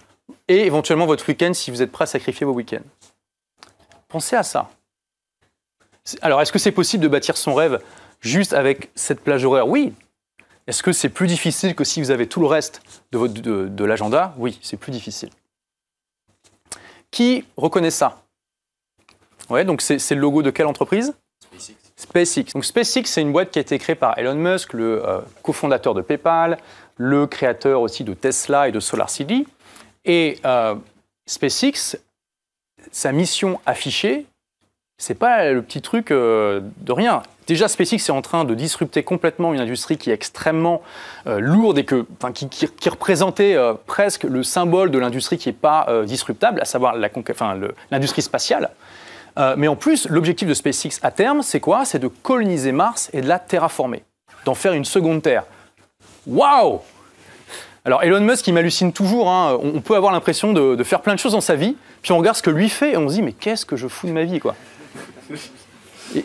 et éventuellement votre week-end si vous êtes prêt à sacrifier vos week-ends. Pensez à ça. Alors, est-ce que c'est possible de bâtir son rêve juste avec cette plage horaire Oui. Est-ce que c'est plus difficile que si vous avez tout le reste de, de, l'agenda Oui, c'est plus difficile. Qui reconnaît ça Ouais, donc c'est le logo de quelle entreprise SpaceX. SpaceX. Donc SpaceX, c'est une boîte qui a été créée par Elon Musk, le euh, cofondateur de PayPal, le créateur aussi de Tesla et de SolarCity. Et euh, SpaceX, sa mission affichée, c'est pas le petit truc euh, de rien. Déjà, SpaceX est en train de disrupter complètement une industrie qui est extrêmement euh, lourde et que, enfin, qui, représentait presque le symbole de l'industrie qui n'est pas disruptable, à savoir l'industrie spatiale. mais en plus, l'objectif de SpaceX à terme, c'est quoi C'est de coloniser Mars et de la terraformer, d'en faire une seconde Terre. Waouh alors Elon Musk, il m'hallucine toujours. Hein. On, peut avoir l'impression de, faire plein de choses dans sa vie, puis on regarde ce que lui fait et on se dit mais qu'est-ce que je fous de ma vie quoi.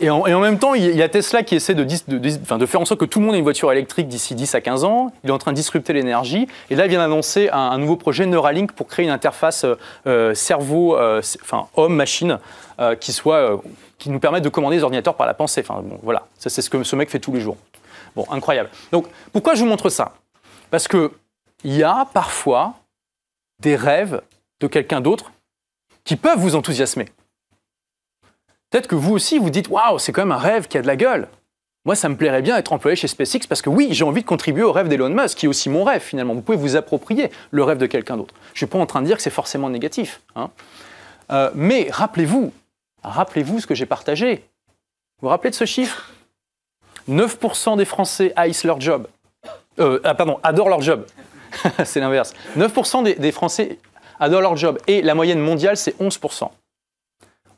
Et, en, même temps, il, y a Tesla qui essaie de, faire en sorte que tout le monde ait une voiture électrique d'ici 10 à 15 ans. Il est en train de disrupter l'énergie. Et là, il vient d'annoncer un, nouveau projet Neuralink pour créer une interface euh, cerveau, euh, enfin homme-machine, euh, qui soit qui nous permette de commander les ordinateurs par la pensée. Enfin bon, voilà, c'est ce que ce mec fait tous les jours. Bon, incroyable. Donc pourquoi je vous montre ça Parce que il y a parfois des rêves de quelqu'un d'autre qui peuvent vous enthousiasmer. Peut-être que vous aussi, vous dites Waouh, c'est quand même un rêve qui a de la gueule. Moi, ça me plairait bien être employé chez SpaceX parce que oui, j'ai envie de contribuer au rêve d'Elon Musk, qui est aussi mon rêve finalement. Vous pouvez vous approprier le rêve de quelqu'un d'autre. Je ne suis pas en train de dire que c'est forcément négatif. Hein. Euh, mais rappelez-vous, rappelez-vous ce que j'ai partagé. Vous vous rappelez de ce chiffre 9% des Français haïssent leur job. Euh, ah, pardon, adorent leur job. c'est l'inverse. 9% des, Français adorent leur job et la moyenne mondiale, c'est 11%.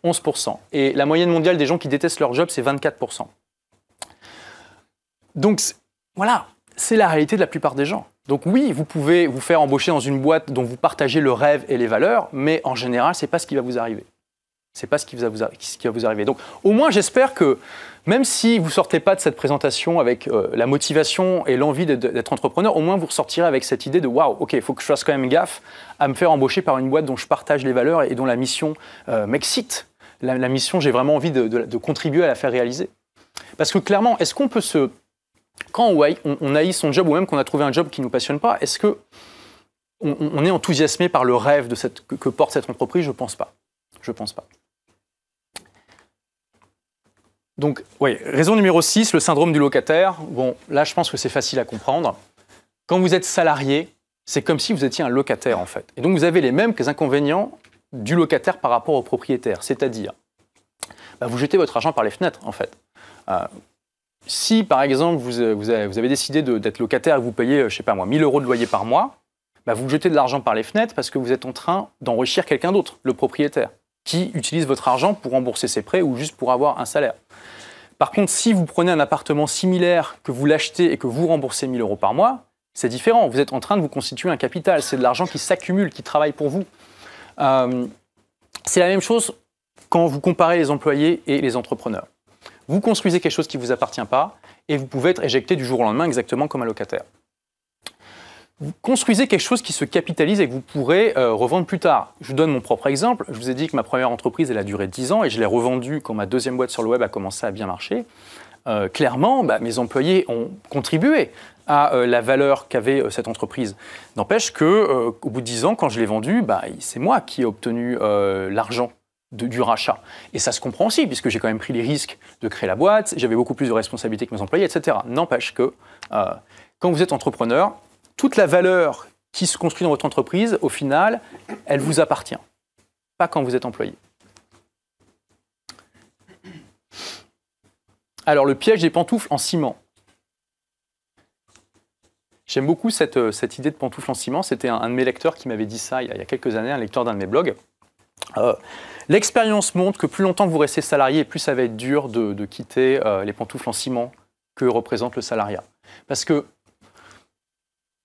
11%. Et la moyenne mondiale des gens qui détestent leur job, c'est 24%. Donc voilà, c'est la réalité de la plupart des gens. Donc oui, vous pouvez vous faire embaucher dans une boîte dont vous partagez le rêve et les valeurs, mais en général, c'est pas ce qui va vous arriver pas ce qui, vous ce qui va vous arriver. Donc, au moins, j'espère que même si vous ne sortez pas de cette présentation avec euh, la motivation et l'envie d'être entrepreneur, au moins vous ressortirez avec cette idée de waouh, ok, il faut que je fasse quand même gaffe à me faire embaucher par une boîte dont je partage les valeurs et dont la mission euh, m'excite. La, mission, j'ai vraiment envie de, contribuer à la faire réaliser. Parce que clairement, est-ce qu'on peut se. Quand on, on, haït son job ou même qu'on a trouvé un job qui ne nous passionne pas, est-ce que on, est enthousiasmé par le rêve que, porte cette entreprise Je pense pas. Je pense pas. Donc, oui, raison numéro 6, le syndrome du locataire. Bon, là, je pense que c'est facile à comprendre. Quand vous êtes salarié, c'est comme si vous étiez un locataire, en fait. Et donc, vous avez les mêmes inconvénients du locataire par rapport au propriétaire. C'est-à-dire, bah, vous jetez votre argent par les fenêtres, en fait. Euh, si, par exemple, vous, euh, avez décidé d'être locataire et vous payez, euh, je sais pas moi, 1000 euros de loyer par mois, bah, vous jetez de l'argent par les fenêtres parce que vous êtes en train d'enrichir quelqu'un d'autre, le propriétaire qui utilise votre argent pour rembourser ses prêts ou juste pour avoir un salaire. Par contre, si vous prenez un appartement similaire, que vous l'achetez et que vous remboursez 1000 euros par mois, c'est différent. Vous êtes en train de vous constituer un capital. C'est de l'argent qui s'accumule, qui travaille pour vous. Euh, c'est la même chose quand vous comparez les employés et les entrepreneurs. Vous construisez quelque chose qui ne vous appartient pas et vous pouvez être éjecté du jour au lendemain exactement comme un locataire vous construisez quelque chose qui se capitalise et que vous pourrez euh, revendre plus tard. Je vous donne mon propre exemple. Je vous ai dit que ma première entreprise, elle a duré 10 ans et je l'ai revendue quand ma deuxième boîte sur le web a commencé à bien marcher. Euh, clairement, bah, mes employés ont contribué à euh, la valeur qu'avait cette entreprise. N'empêche que, au bout de 10 ans, quand je l'ai vendue, bah, c'est moi qui ai obtenu l'argent. du rachat. Et ça se comprend aussi, puisque j'ai quand même pris les risques de créer la boîte, j'avais beaucoup plus de responsabilités que mes employés, etc. N'empêche que, quand vous êtes entrepreneur, toute la valeur qui se construit dans votre entreprise, au final, elle vous appartient, pas quand vous êtes employé. Alors le piège des pantoufles en ciment. J'aime beaucoup cette, euh, cette, idée de pantoufles en ciment. C'était un, de mes lecteurs qui m'avait dit ça il y, a, quelques années, un lecteur d'un de mes blogs. Euh, l'expérience montre que plus longtemps que vous restez salarié, plus ça va être dur de, quitter euh, les pantoufles en ciment que représente le salariat. Parce que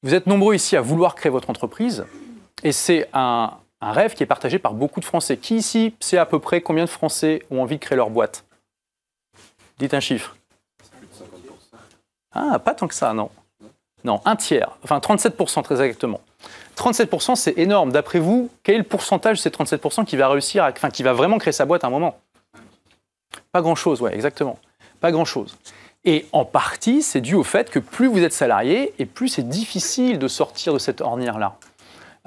vous êtes nombreux ici à vouloir créer votre entreprise et c'est un, rêve qui est partagé par beaucoup de Français. Qui ici sait à peu près combien de Français ont envie de créer leur boîte Dites un chiffre. Ah, pas tant que ça, non. Non, un tiers, enfin 37% très exactement. 37% c'est énorme. D'après vous, quel est le pourcentage de ces 37% qui va réussir, à, enfin qui va vraiment créer sa boîte à un moment Pas grand-chose, ouais, exactement. Pas grand-chose. Et en partie, c'est dû au fait que plus vous êtes salarié, et plus c'est difficile de sortir de cette ornière-là.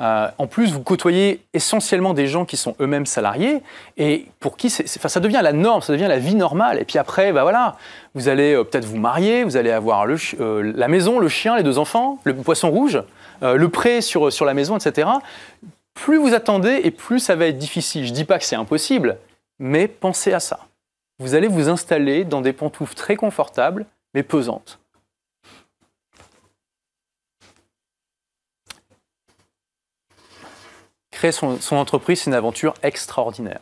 Euh, en plus, vous côtoyez essentiellement des gens qui sont eux-mêmes salariés et pour qui ça devient la norme, ça devient la vie normale. Et puis après, bah voilà, vous allez euh, peut-être vous marier, vous allez avoir euh, la maison, le chien, les deux enfants, le poisson rouge, le prêt sur, sur la maison, etc. Plus vous attendez et plus ça va être difficile. Je dis pas que c'est impossible, mais pensez à ça vous allez vous installer dans des pantoufles très confortables, mais pesantes. Créer son, entreprise, c'est une aventure extraordinaire.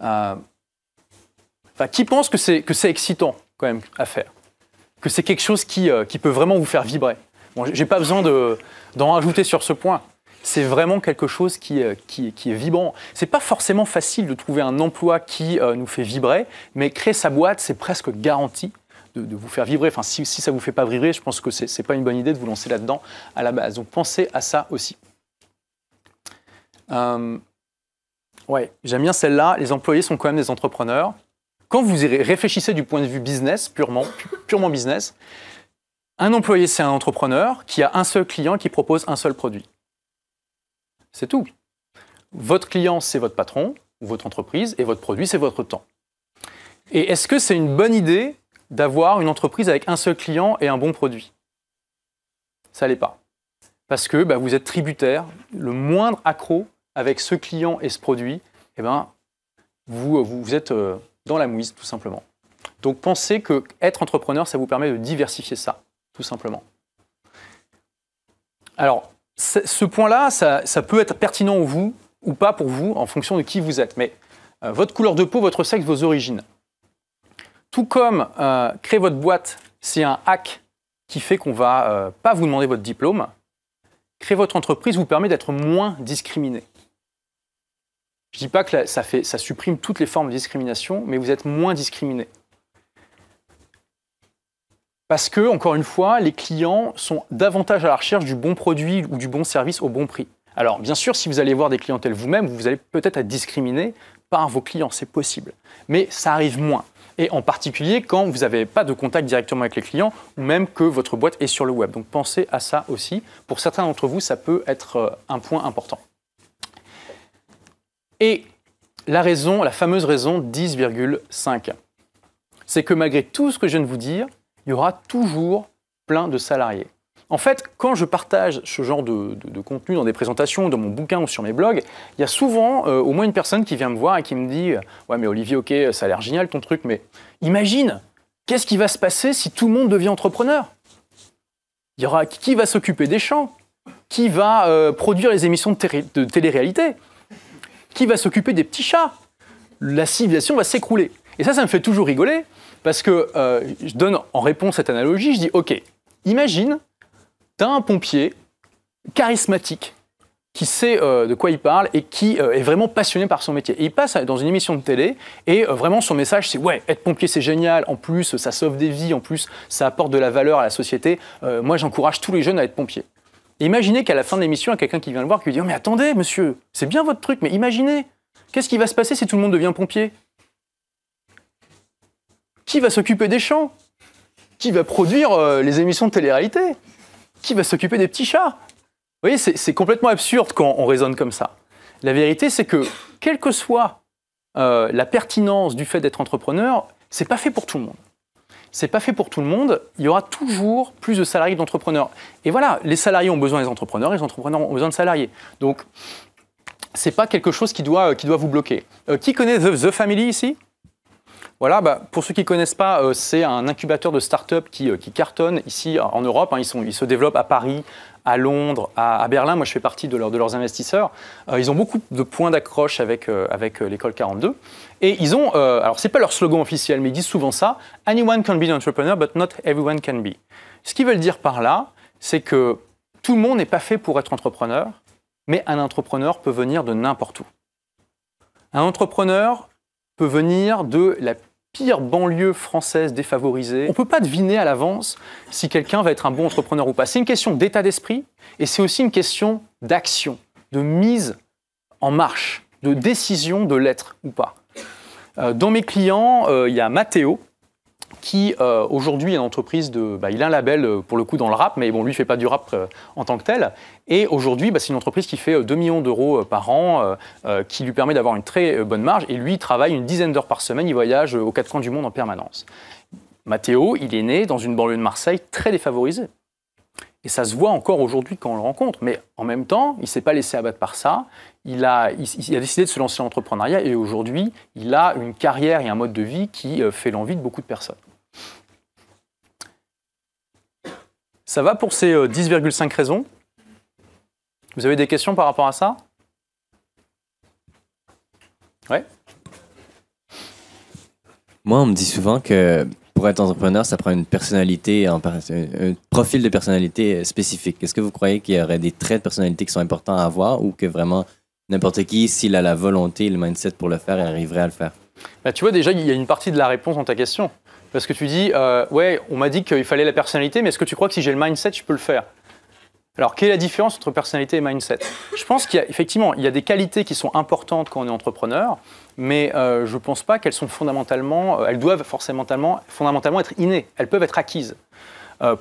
Euh, qui pense que c'est, que c'est excitant quand même à faire Que c'est quelque chose qui, euh, peut vraiment vous faire vibrer Bon, j'ai pas besoin d'en rajouter sur ce point c'est vraiment quelque chose euh, qui, est vibrant. C'est pas forcément facile de trouver un emploi qui euh, nous fait vibrer, mais créer sa boîte, c'est presque garanti. De, vous faire vibrer. Enfin, si, ça ne vous fait pas vibrer, je pense que ce n'est pas une bonne idée de vous lancer là-dedans à la base. Donc pensez à ça aussi. Euh, ouais, j'aime bien celle-là. Les employés sont quand même des entrepreneurs. Quand vous réfléchissez du point de vue business, purement, purement business, un employé, c'est un entrepreneur qui a un seul client qui propose un seul produit. C'est tout. Votre client, c'est votre patron, ou votre entreprise, et votre produit, c'est votre temps. Et est-ce que c'est une bonne idée d'avoir une entreprise avec un seul client et un bon produit Ça l'est pas. Parce que bah, vous êtes tributaire, le moindre accro avec ce client et ce produit, eh ben, vous, vous, êtes euh, dans la mouise, tout simplement. Donc pensez que entrepreneur, ça vous permet de diversifier ça, tout simplement. Alors, ce point-là, ça, peut être pertinent pour vous ou pas pour vous en fonction de qui vous êtes. Mais euh, votre couleur de peau, votre sexe, vos origines. Tout comme euh, créer votre boîte, c'est un hack qui fait qu'on ne va euh, pas vous demander votre diplôme, créer votre entreprise vous permet d'être moins discriminé. Je ne dis pas que ça supprime toutes les formes de discrimination, mais vous êtes moins discriminé. Parce que, encore une fois, les clients sont davantage à la recherche du bon produit ou du bon service au bon prix. Alors, bien sûr, si vous allez voir des clientèles vous-même, vous allez peut-être être discriminé par vos clients, c'est possible. Mais ça arrive moins. Et en particulier quand vous n'avez pas de contact directement avec les clients ou même que votre boîte est sur le web. Donc pensez à ça aussi. Pour certains d'entre vous, ça peut être euh, un point important. Et la raison, la fameuse raison 10,5, c'est que malgré tout ce que je viens de vous dire, il y aura toujours plein de salariés. En fait, quand je partage ce genre de, contenu dans des présentations, dans mon bouquin ou sur mes blogs, il y a souvent euh, au moins une personne qui vient me voir et qui me dit euh, Ouais, mais Olivier, ok, ça a l'air génial ton truc, mais imagine, qu'est-ce qui va se passer si tout le monde devient entrepreneur Il y aura qui va s'occuper des champs Qui va euh, produire les émissions de, de télé-réalité Qui va s'occuper des petits chats La civilisation va s'écrouler. Et ça, ça me fait toujours rigoler parce que euh, je donne en réponse cette analogie, je dis ok, imagine, tu as un pompier charismatique qui sait euh, de quoi il parle et qui euh, est vraiment passionné par son métier. Et il passe dans une émission de télé et vraiment son message c'est ouais, être pompier c'est génial, en plus ça sauve des vies, en plus ça apporte de la valeur à la société. moi j'encourage tous les jeunes à être pompiers. imaginez qu'à la fin de l'émission, il y a quelqu'un qui vient le voir qui lui dit oh, mais attendez monsieur, c'est bien votre truc, mais imaginez, qu'est-ce qui va se passer si tout le monde devient pompier qui va s'occuper des champs Qui va produire euh, les émissions de télé-réalité Qui va s'occuper des petits chats Vous voyez, c'est complètement absurde quand on raisonne comme ça. La vérité, c'est que, quelle que soit euh, la pertinence du fait d'être entrepreneur, c'est pas fait pour tout le monde. C'est pas fait pour tout le monde. Il y aura toujours plus de salariés d'entrepreneurs. Et voilà, les salariés ont besoin des entrepreneurs, les entrepreneurs ont besoin de salariés. Donc, c'est pas quelque chose qui doit, qui doit vous bloquer. Euh, qui connaît The Family ici voilà, bah, pour ceux qui ne connaissent pas, euh, c'est un incubateur de start-up qui, euh, cartonne ici euh, en Europe. Hein. ils, se développent à Paris, à Londres, à, Berlin. Moi, je fais partie de, leurs investisseurs. ils ont beaucoup de points d'accroche avec, avec l'école 42. Et ils ont, alors ce n'est pas leur slogan officiel, mais ils disent souvent ça, Anyone can be an entrepreneur, but not everyone can be. Ce qu'ils veulent dire par là, c'est que tout le monde n'est pas fait pour être entrepreneur, mais un entrepreneur peut venir de n'importe où. Un entrepreneur peut venir de la pire banlieue française défavorisée. On ne peut pas deviner à l'avance si quelqu'un va être un bon entrepreneur ou pas. C'est une question d'état d'esprit et c'est aussi une question d'action, de mise en marche, de décision de l'être ou pas. Euh, dans mes clients, euh, il y a Mathéo, qui euh, aujourd'hui est une entreprise de. Bah, il a un label euh, pour le coup dans le rap, mais bon, lui, il fait pas du rap euh, en tant que tel. Et aujourd'hui, bah, c'est une entreprise qui fait 2 millions d'euros par an, qui lui permet d'avoir une très bonne marge. Et lui, il travaille une dizaine d'heures par semaine, il voyage aux quatre coins du monde en permanence. Mathéo, il est né dans une banlieue de Marseille très défavorisée. Et ça se voit encore aujourd'hui quand on le rencontre. Mais en même temps, il ne s'est pas laissé abattre par ça. Il a, décidé de se lancer en entrepreneuriat. et aujourd'hui, il a une carrière et un mode de vie qui fait l'envie de beaucoup de personnes. Ça va pour ces 10,5 euh, raisons Vous avez des questions par rapport à ça Ouais Moi, on me dit souvent que pour être entrepreneur, ça prend une personnalité, un, profil de personnalité euh, spécifique. Est-ce que vous croyez qu'il y aurait des traits de personnalité qui sont importants à avoir ou que vraiment n'importe qui, s'il a la volonté et le mindset pour le faire, arriverait à le faire bah, Tu vois, déjà, il y a une partie de la réponse dans ta question. Parce que tu dis, euh, ouais, on m'a dit qu'il fallait la personnalité, mais est-ce que tu crois que si j'ai le mindset, je peux le faire Alors, quelle est la différence entre personnalité et mindset Je pense qu'effectivement, il, il y a des qualités qui sont importantes quand on est entrepreneur, mais euh, je ne pense pas qu'elles sont fondamentalement, euh, elles doivent forcément fondamentalement être innées, elles peuvent être acquises.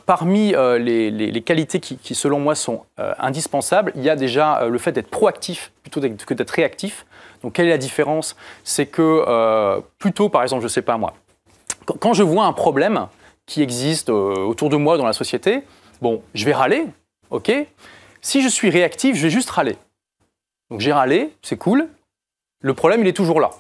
parmi les, qualités qui, selon moi, sont indispensables, il y a déjà le fait d'être proactif plutôt que d'être réactif. Donc, quelle est la différence C'est que plutôt, par exemple, je ne sais pas moi, quand je vois un problème qui existe euh, autour de moi dans la société, bon, je vais râler, ok Si je suis réactif, je vais juste râler. Donc j'ai râlé, c'est cool, le problème il est toujours là.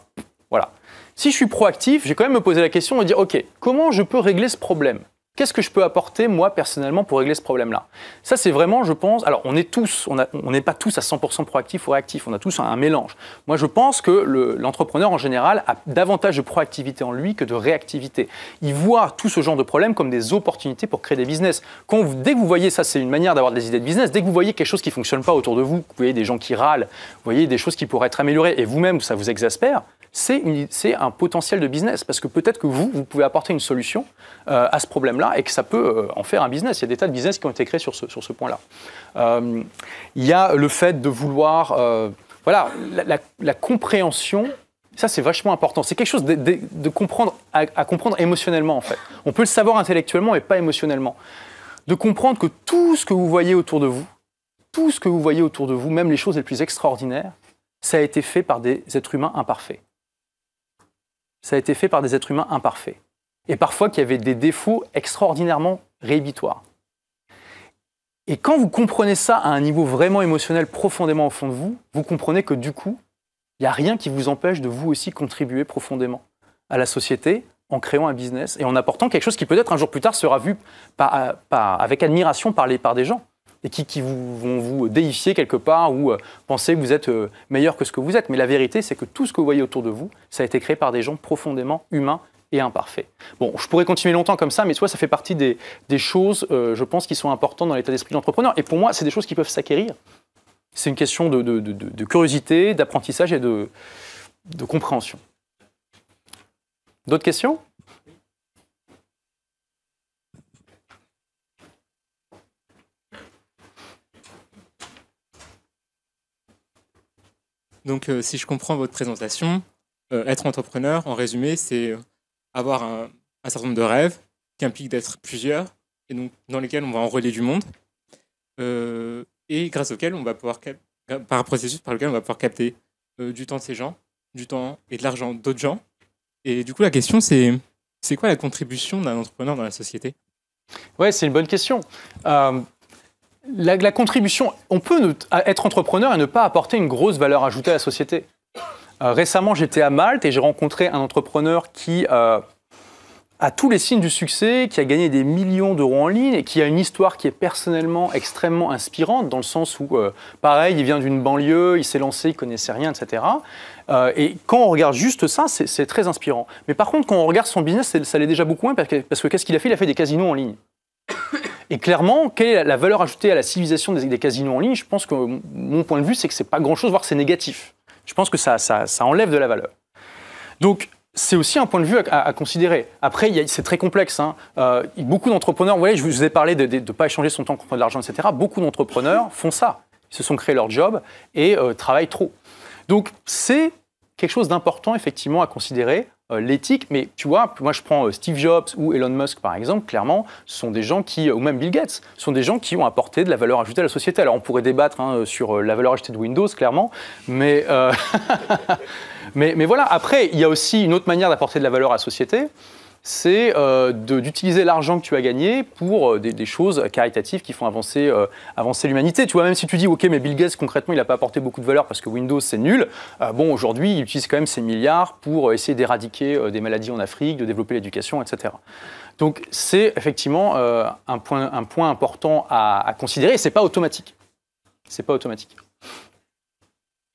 Voilà. Si je suis proactif, j'ai quand même me poser la question et dire, ok, comment je peux régler ce problème Qu'est-ce que je peux apporter moi personnellement pour régler ce problème-là Ça c'est vraiment, je pense, alors on est tous, on n'est pas tous à 100% proactifs ou réactifs, on a tous un, mélange. Moi je pense que l'entrepreneur en général a davantage de proactivité en lui que de réactivité. Il voit tout ce genre de problème comme des opportunités pour créer des business. Quand dès que vous voyez ça, c'est une manière d'avoir des idées de business, dès que vous voyez quelque chose qui ne fonctionne pas autour de vous, vous voyez des gens qui râlent, vous voyez des choses qui pourraient être améliorées et vous-même ça vous exaspère, c'est un potentiel de business. Parce que peut-être que vous, vous pouvez apporter une solution euh, à ce problème-là et que ça peut euh, en faire un business. Il y a des tas de business qui ont été créés sur ce, point-là. Euh, il y a le fait de vouloir... voilà, la, compréhension, ça c'est vachement important. C'est quelque chose de, comprendre, à comprendre émotionnellement en fait. On peut le savoir intellectuellement mais pas émotionnellement. De comprendre que tout ce que vous voyez autour de vous, tout ce que vous voyez autour de vous, même les choses les plus extraordinaires, ça a été fait par des êtres humains imparfaits ça a été fait par des êtres humains imparfaits. Et parfois qui avaient des défauts extraordinairement réhibitoires. Et quand vous comprenez ça à un niveau vraiment émotionnel profondément au fond de vous, vous comprenez que du coup, il n'y a rien qui vous empêche de vous aussi contribuer profondément à la société en créant un business et en apportant quelque chose qui peut-être un jour plus tard sera vu euh, avec admiration par, par des gens et qui, qui vont vous déifier quelque part ou euh, penser que vous êtes euh, meilleur que ce que vous êtes. Mais la vérité, c'est que tout ce que vous voyez autour de vous, ça a été créé par des gens profondément humains et imparfaits. Bon, je pourrais continuer longtemps comme ça, mais soit ça fait partie des, choses, euh, je pense, qui sont importantes dans l'état d'esprit de l'entrepreneur. Et pour moi, c'est des choses qui peuvent s'acquérir. C'est une question de curiosité, d'apprentissage et de compréhension. D'autres questions Donc, euh, si je comprends votre présentation, euh, être entrepreneur, en résumé, c'est avoir un, certain nombre de rêves qui impliquent d'être plusieurs et donc dans lesquels on va enrôler du monde euh, et grâce auquel on va pouvoir par un processus par lequel on va pouvoir capter du temps de ces gens, du temps et de l'argent d'autres gens. Et du coup, la question, c'est c'est quoi la contribution d'un entrepreneur dans la société Ouais, c'est une bonne question la, contribution, on peut être entrepreneur et ne pas apporter une grosse valeur ajoutée à la société. Euh, récemment, j'étais à Malte et j'ai rencontré un entrepreneur qui euh, a tous les signes du succès, qui a gagné des millions d'euros en ligne et qui a une histoire qui est personnellement extrêmement inspirante dans le sens où, euh, pareil, il vient d'une banlieue, il s'est lancé, il connaissait rien, etc. et quand on regarde juste ça, c'est très inspirant. Mais par contre, quand on regarde son business, ça l'est déjà beaucoup moins parce que qu'est-ce qu'il a fait Il a fait des casinos en ligne. Et clairement, quelle est la valeur ajoutée à la civilisation des, casinos en ligne Je pense que mon point de vue, c'est que ce n'est pas grand-chose, voire c'est négatif. Je pense que ça, enlève de la valeur. Donc, c'est aussi un point de vue à, considérer. Après, c'est très complexe. Hein. Euh, beaucoup d'entrepreneurs, vous voyez, je vous ai parlé de ne pas échanger son temps contre de l'argent, etc. Beaucoup d'entrepreneurs font ça. Ils se sont créés leur job et euh, travaillent trop. Donc, c'est quelque chose d'important, effectivement, à considérer. Euh, l'éthique, mais tu vois, moi je prends euh, Steve Jobs ou Elon Musk par exemple, clairement, ce sont des gens qui, euh, ou même Bill Gates, sont des gens qui ont apporté de la valeur ajoutée à la société. Alors on pourrait débattre hein, sur la valeur ajoutée de Windows, clairement, mais, mais, voilà, après, il y a aussi une autre manière d'apporter de la valeur à la société, c'est euh, d'utiliser l'argent que tu as gagné pour euh, des, choses caritatives qui font avancer, euh, avancer l'humanité. Tu vois, même si tu dis, OK, mais Bill Gates, concrètement, il n'a pas apporté beaucoup de valeur parce que Windows, c'est nul. bon, aujourd'hui, il utilise quand même ses milliards pour essayer d'éradiquer des maladies en Afrique, de développer l'éducation, etc. Donc, c'est effectivement un, point, un point important à, considérer. Ce n'est pas automatique. C'est pas automatique.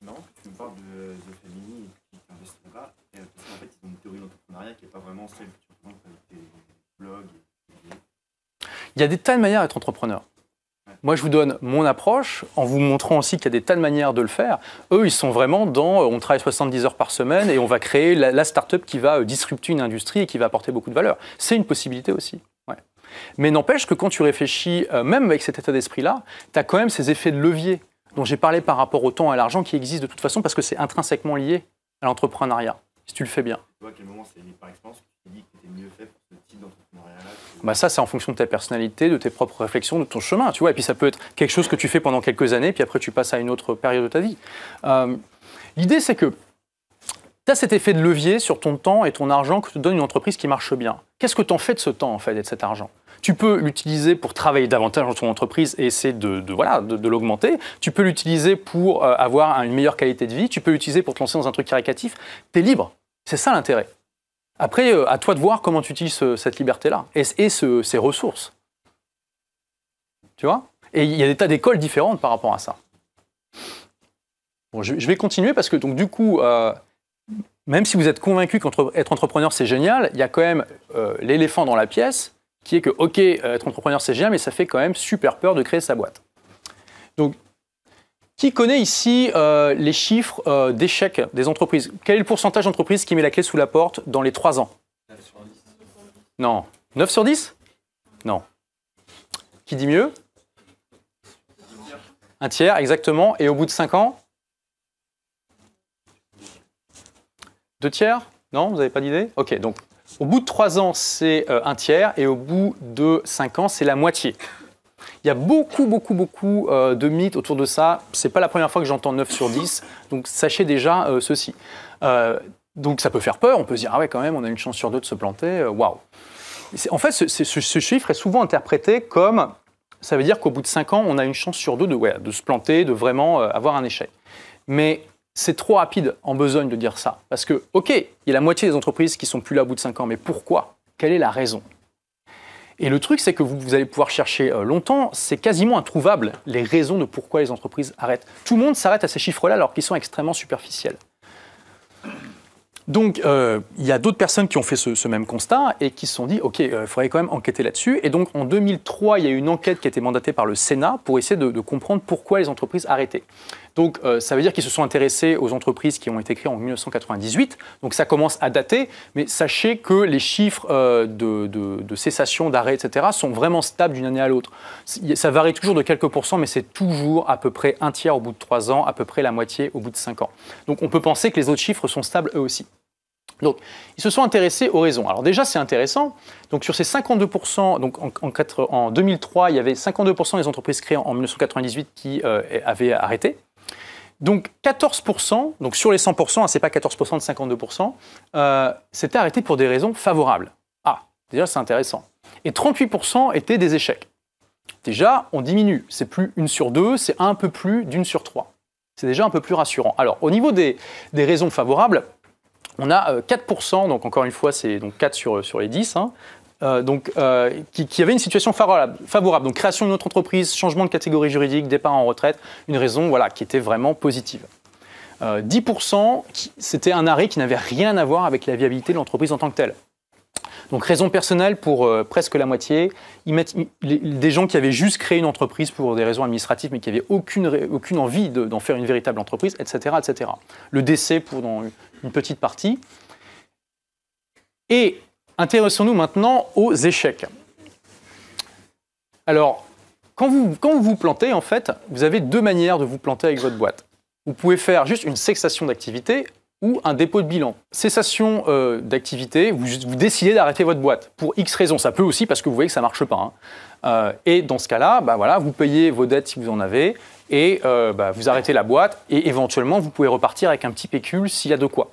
Non, tu me parles de, qui fait, une théorie d'entrepreneuriat qui n'est pas vraiment blog Il y a des tas de manières d'être entrepreneur. Moi, je vous donne mon approche en vous montrant aussi qu'il y a des tas de manières de le faire. Eux, ils sont vraiment dans euh, on travaille 70 heures par semaine et on va créer la, la start-up qui va euh, disrupter une industrie et qui va apporter beaucoup de valeur. C'est une possibilité aussi. Mais n'empêche que quand tu réfléchis, euh, même avec cet état d'esprit-là, tu as quand même ces effets de levier dont j'ai parlé par rapport au temps et à l'argent qui existent de toute façon parce que c'est intrinsèquement lié à l'entrepreneuriat, si tu le fais bien. Tu vois à quel moment c'est par expérience que tu dis que mieux fait bah ça, c'est en fonction de ta personnalité, de tes propres réflexions, de ton chemin, tu vois. Et puis ça peut être quelque chose que tu fais pendant quelques années, puis après tu passes à une autre période de ta vie. Euh, l'idée, c'est que tu as cet effet de levier sur ton temps et ton argent que te donne une entreprise qui marche bien. Qu'est-ce que tu en fais de ce temps, en fait, et de cet argent tu peux l'utiliser pour travailler davantage dans ton entreprise et essayer de, voilà, de, l'augmenter. Tu peux l'utiliser pour euh, avoir une meilleure qualité de vie. Tu peux l'utiliser pour te lancer dans un truc caricatif. Tu es libre. C'est ça l'intérêt. Après, euh, à toi de voir comment tu utilises cette liberté-là et, ces ressources. Tu vois Et il y a des tas d'écoles différentes par rapport à ça. je, vais continuer parce que donc du coup, euh, même si vous êtes convaincu qu'être entrepreneur c'est génial, il y a quand même euh, l'éléphant dans la pièce qui est que ok, être entrepreneur c'est génial, mais ça fait quand même super peur de créer sa boîte. Donc qui connaît ici euh, les chiffres euh, d'échecs des entreprises Quel est le pourcentage d'entreprises qui met la clé sous la porte dans les 3 ans 9 sur 10. Non. 9 sur 10 Non. Qui dit mieux Un tiers, exactement. Et au bout de 5 ans Deux tiers Non, vous n'avez pas d'idée Ok, donc au bout de 3 ans, c'est euh, un tiers. Et au bout de 5 ans, c'est la moitié. Il y a beaucoup, beaucoup, beaucoup euh, de mythes autour de ça. C'est pas la première fois que j'entends 9 sur 10. Donc sachez déjà euh, ceci. Euh, donc ça peut faire peur. On peut se dire, ah ouais, quand même, on a une chance sur deux de se planter. Waouh. Wow. En fait, ce, chiffre est souvent interprété comme ça veut dire qu'au bout de 5 ans, on a une chance sur deux de, de se planter, de vraiment avoir un échec. Mais c'est trop rapide en besogne de dire ça. Parce que, OK, il y a la moitié des entreprises qui sont plus là au bout de 5 ans, mais pourquoi Quelle est la raison et le truc, c'est que vous, allez pouvoir chercher euh, longtemps, c'est quasiment introuvable les raisons de pourquoi les entreprises arrêtent. Tout le monde s'arrête à ces chiffres-là alors qu'ils sont extrêmement superficiels. Donc, euh, il y a d'autres personnes qui ont fait ce, même constat et qui se sont dit, OK, euh, il faudrait quand même enquêter là-dessus. Et donc, en 2003, il y a eu une enquête qui a été mandatée par le Sénat pour essayer de, de comprendre pourquoi les entreprises arrêtaient. Donc euh, ça veut dire qu'ils se sont intéressés aux entreprises qui ont été créées en 1998. Donc ça commence à dater, mais sachez que les chiffres euh, de, cessation, d'arrêt, etc. sont vraiment stables d'une année à l'autre. Ça varie toujours de quelques pourcents, mais c'est toujours à peu près un tiers au bout de trois ans, à peu près la moitié au bout de cinq ans. Donc on peut penser que les autres chiffres sont stables eux aussi. Donc, ils se sont intéressés aux raisons. Alors déjà, c'est intéressant. Donc sur ces 52%, donc en, 2003, il y avait 52% des entreprises créées en, 1998 qui euh, avaient arrêté. Donc 14%, donc sur les 100%, hein, c'est pas 14% de 52%, c'était euh, arrêté pour des raisons favorables. Ah, déjà c'est intéressant. Et 38% étaient des échecs. Déjà, on diminue, c'est plus une sur deux, c'est un peu plus d'une sur trois. C'est déjà un peu plus rassurant. Alors au niveau des, raisons favorables, on a 4%, euh, donc encore une fois, c'est donc 4 sur, les 10, euh, donc, euh, qui, avait une situation favorable, Donc création d'une autre entreprise, changement de catégorie juridique, départ en retraite, une raison voilà, qui était vraiment positive. Euh, 10%, c'était un arrêt qui n'avait rien à voir avec la viabilité de l'entreprise en tant que telle. Donc raison personnelle pour euh, presque la moitié, des gens qui avaient juste créé une entreprise pour des raisons administratives mais qui n'avaient aucune, aucune envie d'en faire une véritable entreprise, etc. etc. Le décès pour dans une petite partie. Et Intéressons-nous maintenant aux échecs. Alors, quand vous, vous plantez, en fait, vous avez deux manières de vous planter avec votre boîte. Vous pouvez faire juste une cessation d'activité ou un dépôt de bilan. Cessation euh, d'activité, vous, décidez d'arrêter votre boîte pour X raisons. Ça peut aussi parce que vous voyez que ça ne marche pas. Hein. Euh, et dans ce cas-là, bah voilà, vous payez vos dettes si vous en avez et euh, bah, vous arrêtez la boîte et éventuellement vous pouvez repartir avec un petit pécule s'il y a de quoi.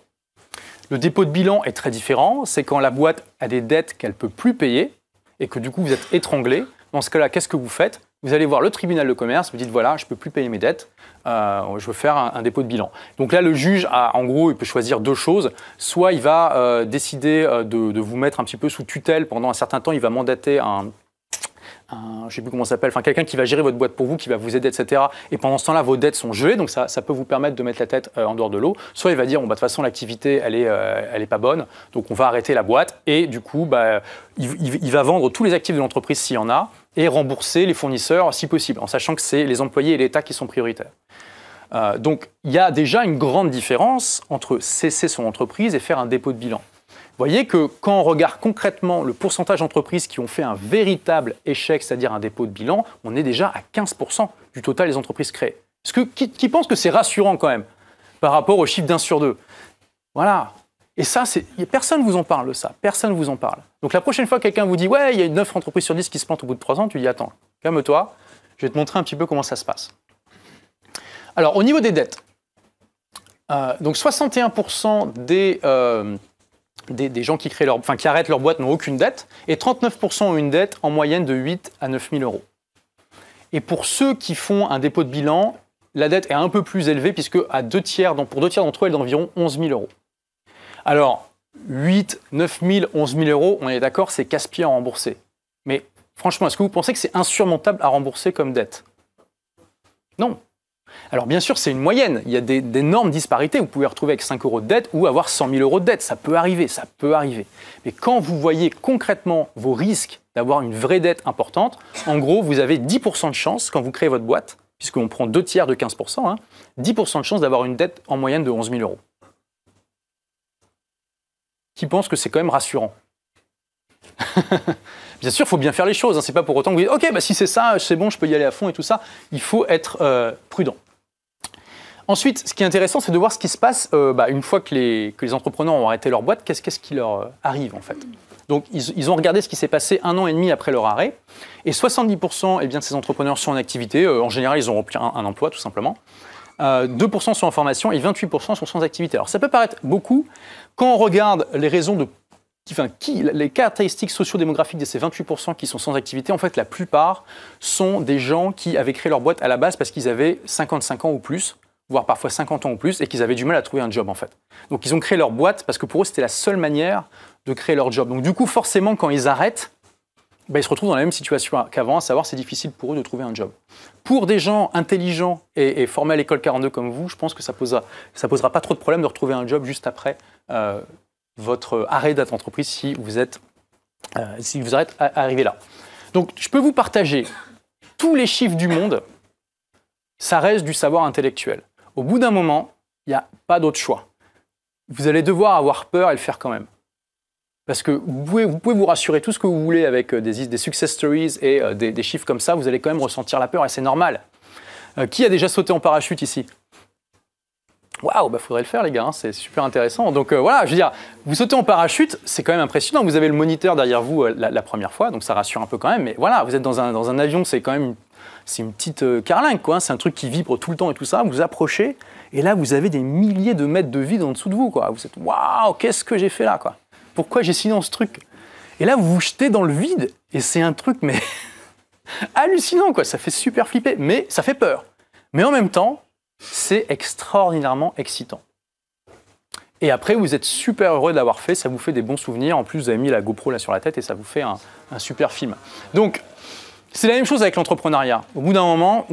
Le dépôt de bilan est très différent. C'est quand la boîte a des dettes qu'elle peut plus payer et que du coup vous êtes étranglé. Dans ce cas-là, qu'est-ce que vous faites Vous allez voir le tribunal de commerce, vous dites voilà, je ne peux plus payer mes dettes, euh, je veux faire un, dépôt de bilan. Donc là, le juge a en gros, il peut choisir deux choses. Soit il va euh, décider euh, de, vous mettre un petit peu sous tutelle pendant un certain temps, il va mandater un, je sais plus comment s'appelle, enfin quelqu'un qui va gérer votre boîte pour vous, qui va vous aider, etc. Et pendant ce temps-là, vos dettes sont gelées, donc ça, peut vous permettre de mettre la tête euh, en dehors de l'eau. Soit il va dire, bon, bah, de toute façon, l'activité, elle est, euh, elle est pas bonne, donc on va arrêter la boîte. Et du coup, bah, il, va vendre tous les actifs de l'entreprise s'il y en a et rembourser les fournisseurs si possible, en sachant que c'est les employés et l'État qui sont prioritaires. Euh, donc il y a déjà une grande différence entre cesser son entreprise et faire un dépôt de bilan voyez que quand on regarde concrètement le pourcentage d'entreprises qui ont fait un véritable échec, c'est-à-dire un dépôt de bilan, on est déjà à 15% du total des entreprises créées. que, qui, pense que c'est rassurant quand même par rapport au chiffre d'un sur deux Voilà. Et ça, personne ne vous en parle de ça. Personne ne vous en parle. Donc la prochaine fois que quelqu'un vous dit Ouais, il y a 9 entreprises sur 10 qui se plantent au bout de 3 ans, tu dis Attends, calme-toi, je vais te montrer un petit peu comment ça se passe. Alors, au niveau des dettes, euh, donc 61% des, euh, des, gens qui, créent leur, enfin, qui arrêtent leur boîte n'ont aucune dette, et 39% ont une dette en moyenne de 8 à 9 000 euros. Et pour ceux qui font un dépôt de bilan, la dette est un peu plus élevée, puisque à tiers, pour deux tiers d'entre eux, elle est d'environ 11 000 euros. Alors, 8, 9 000, 11 000 euros, on est d'accord, c'est casse-pied à rembourser. Mais franchement, est-ce que vous pensez que c'est insurmontable à rembourser comme dette Non. Alors bien sûr, c'est une moyenne. Il y a d'énormes disparités. Vous pouvez retrouver avec 5 euros de dette ou avoir 100 000 euros de dette. Ça peut arriver, ça peut arriver. Mais quand vous voyez concrètement vos risques d'avoir une vraie dette importante, en gros, vous avez 10% de chance quand vous créez votre boîte, puisqu'on prend deux tiers de 15%, 10% hein, de chance d'avoir une dette en moyenne de 11 000 euros. Qui pense que c'est quand même rassurant Bien sûr, il faut bien faire les choses. Hein. C'est pas pour autant que vous dites, ok, bah, si c'est ça, c'est bon, je peux y aller à fond et tout ça. Il faut être euh, prudent. Ensuite, ce qui est intéressant, c'est de voir ce qui se passe euh, bah, une fois que les, entrepreneurs ont arrêté leur boîte, qu'est-ce qui leur euh, arrive en fait. Donc ils, ont regardé ce qui s'est passé un an et demi après leur arrêt, et 70% eh bien, de ces entrepreneurs sont en activité, en général ils ont un, emploi tout simplement. 2% sont en formation et 28% sont sans activité. Alors ça peut paraître beaucoup. Quand on regarde les raisons de les caractéristiques sociodémographiques de ces 28% qui sont sans activité, en fait, la plupart sont des gens qui avaient créé leur boîte à la base parce qu'ils avaient 55 ans ou plus, voire parfois 50 ans ou plus, et qu'ils avaient du mal à trouver un job, en fait. Donc, ils ont créé leur boîte parce que pour eux, c'était la seule manière de créer leur job. Donc, du coup, forcément, quand ils arrêtent, ben, ils se retrouvent dans la même situation qu'avant, à savoir c'est difficile pour eux de trouver un job. Pour des gens intelligents et, formés à l'école 42 comme vous, je pense que ça ne posera, ça posera pas trop de problème de retrouver un job juste après euh, votre arrêt d'entreprise si vous êtes, euh, si vous êtes arrivé là. Donc, je peux vous partager tous les chiffres du monde. Ça reste du savoir intellectuel. Au bout d'un moment, il n'y a pas d'autre choix. Vous allez devoir avoir peur et le faire quand même. Parce que vous pouvez, vous rassurer tout ce que vous voulez avec euh, des, success stories et euh, des, chiffres comme ça, vous allez quand même ressentir la peur et c'est normal. qui a déjà sauté en parachute ici Waouh, bah faudrait le faire les gars, hein, c'est super intéressant. Donc euh, voilà, je veux dire, vous sautez en parachute, c'est quand même impressionnant. Vous avez le moniteur derrière vous euh, la, première fois, donc ça rassure un peu quand même. Mais voilà, vous êtes dans un, avion, c'est quand même c'est une petite euh, carlingue, quoi. Hein. c'est un truc qui vibre tout le temps et tout ça. Vous approchez et là vous avez des milliers de mètres de vide en dessous de vous, quoi. Vous êtes waouh, qu'est-ce que j'ai fait là, quoi Pourquoi j'ai signé dans ce truc Et là vous vous jetez dans le vide et c'est un truc mais hallucinant, quoi. Ça fait super flipper, mais ça fait peur. Mais en même temps, c'est extraordinairement excitant. Et après, vous êtes super heureux de l'avoir fait, ça vous fait des bons souvenirs. En plus, vous avez mis la GoPro là sur la tête et ça vous fait un, super film. Donc, c'est la même chose avec l'entrepreneuriat. Au bout d'un moment,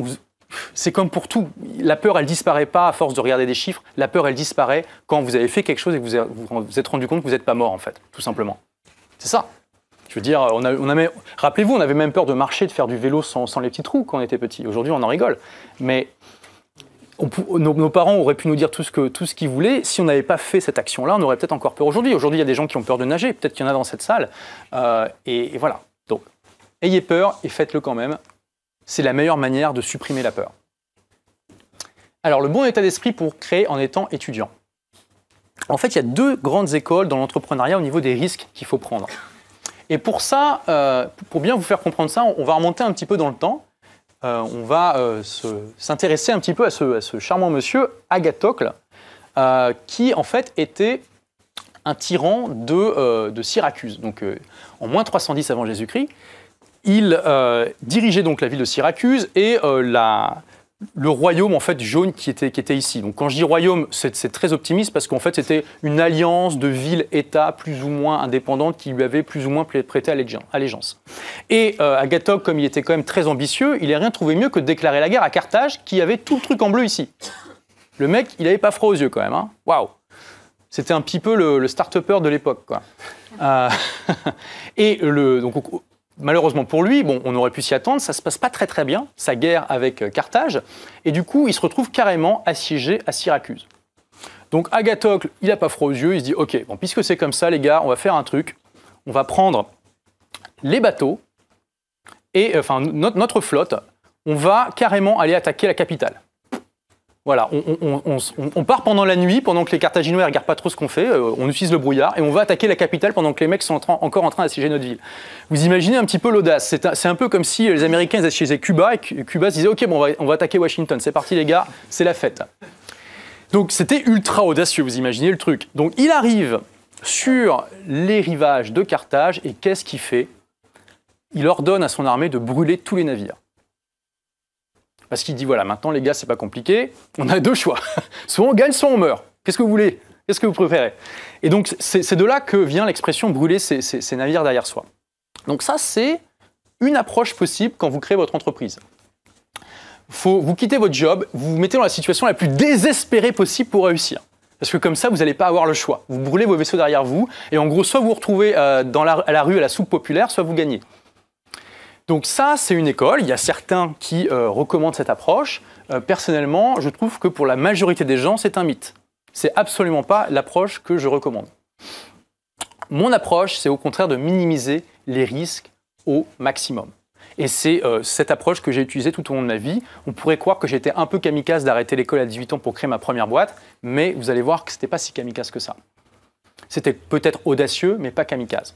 c'est comme pour tout. La peur, elle disparaît pas à force de regarder des chiffres. La peur, elle disparaît quand vous avez fait quelque chose et que vous vous, êtes rendu compte que vous n'êtes pas mort, en fait, tout simplement. C'est ça. Je veux dire, on, a, on rappelez-vous, on avait même peur de marcher, de faire du vélo sans, sans les petits trous quand on était petit. Aujourd'hui, on en rigole. Mais nos, parents auraient pu nous dire tout ce qu'ils voulaient. Si on n'avait pas fait cette action-là, on aurait peut-être encore peur aujourd'hui. Aujourd'hui, il y a des gens qui ont peur de nager. Peut-être qu'il y en a dans cette salle. Euh, et, voilà. Donc, ayez peur et faites-le quand même. C'est la meilleure manière de supprimer la peur. Alors, le bon état d'esprit pour créer en étant étudiant. En fait, il y a deux grandes écoles dans l'entrepreneuriat au niveau des risques qu'il faut prendre. Et pour ça, euh, pour bien vous faire comprendre ça, on va remonter un petit peu dans le temps. Euh, on va euh, s'intéresser un petit peu à ce, charmant monsieur, Agathocle, euh, qui en fait était un tyran de, de Syracuse. Donc en moins 310 avant Jésus-Christ, il dirigeait donc la ville de Syracuse et la, le royaume en fait jaune qui était, qui était ici. Donc quand je dis royaume, c'est très optimiste parce qu'en fait c'était une alliance de villes-États plus ou moins indépendantes qui lui avaient plus ou moins prêté allégeance. Et euh, Agathoc, comme il était quand même très ambitieux, il n'a rien trouvé mieux que de déclarer la guerre à Carthage qui avait tout le truc en bleu ici. Le mec, il n'avait pas froid aux yeux quand même. Hein. Waouh C'était un petit peu le, start-upper de l'époque. quoi. Euh, et le, donc, Malheureusement pour lui, bon, on aurait pu s'y attendre, ça se passe pas très très bien, sa guerre avec euh, Carthage, et du coup, il se retrouve carrément assiégé à Syracuse. Donc Agathocle, il n'a pas froid aux yeux, il se dit OK, bon, puisque c'est comme ça, les gars, on va faire un truc, on va prendre les bateaux et euh, enfin notre flotte, on va carrément aller attaquer la capitale. Voilà, on, part pendant la nuit, pendant que les Carthaginois ne regardent pas trop ce qu'on fait, euh, on utilise le brouillard et on va attaquer la capitale pendant que les mecs sont encore en train d'assiéger notre ville. Vous imaginez un petit peu l'audace. C'est un, peu comme si euh, les Américains assiégeaient Cuba et Cuba se disait Ok, bon, on va attaquer Washington, c'est parti les gars, c'est la fête. Donc c'était ultra audacieux, vous imaginez le truc. Donc il arrive sur les rivages de Carthage et qu'est-ce qu'il fait Il ordonne à son armée de brûler tous les navires. Parce qu'il dit voilà, maintenant les gars, c'est pas compliqué, on a deux choix. soit on gagne, soit on meurt. Qu'est-ce que vous voulez Qu'est-ce que vous préférez Et donc, c'est de là que vient l'expression brûler ses, navires derrière soi. Donc, ça, c'est une approche possible quand vous créez votre entreprise. Faut, vous quittez votre job, vous vous mettez dans la situation la plus désespérée possible pour réussir. Parce que comme ça, vous n'allez pas avoir le choix. Vous brûlez vos vaisseaux derrière vous, et en gros, soit vous vous retrouvez euh, dans à la rue à la soupe populaire, soit vous gagnez. Donc ça, c'est une école. Il y a certains qui euh, recommandent cette approche. Euh, personnellement, je trouve que pour la majorité des gens, c'est un mythe. C'est absolument pas l'approche que je recommande. Mon approche, c'est au contraire de minimiser les risques au maximum. Et c'est euh, cette approche que j'ai utilisée tout au long de ma vie. On pourrait croire que j'étais un peu kamikaze d'arrêter l'école à 18 ans pour créer ma première boîte, mais vous allez voir que ce n'était pas si kamikaze que ça. C'était peut-être audacieux, mais pas kamikaze.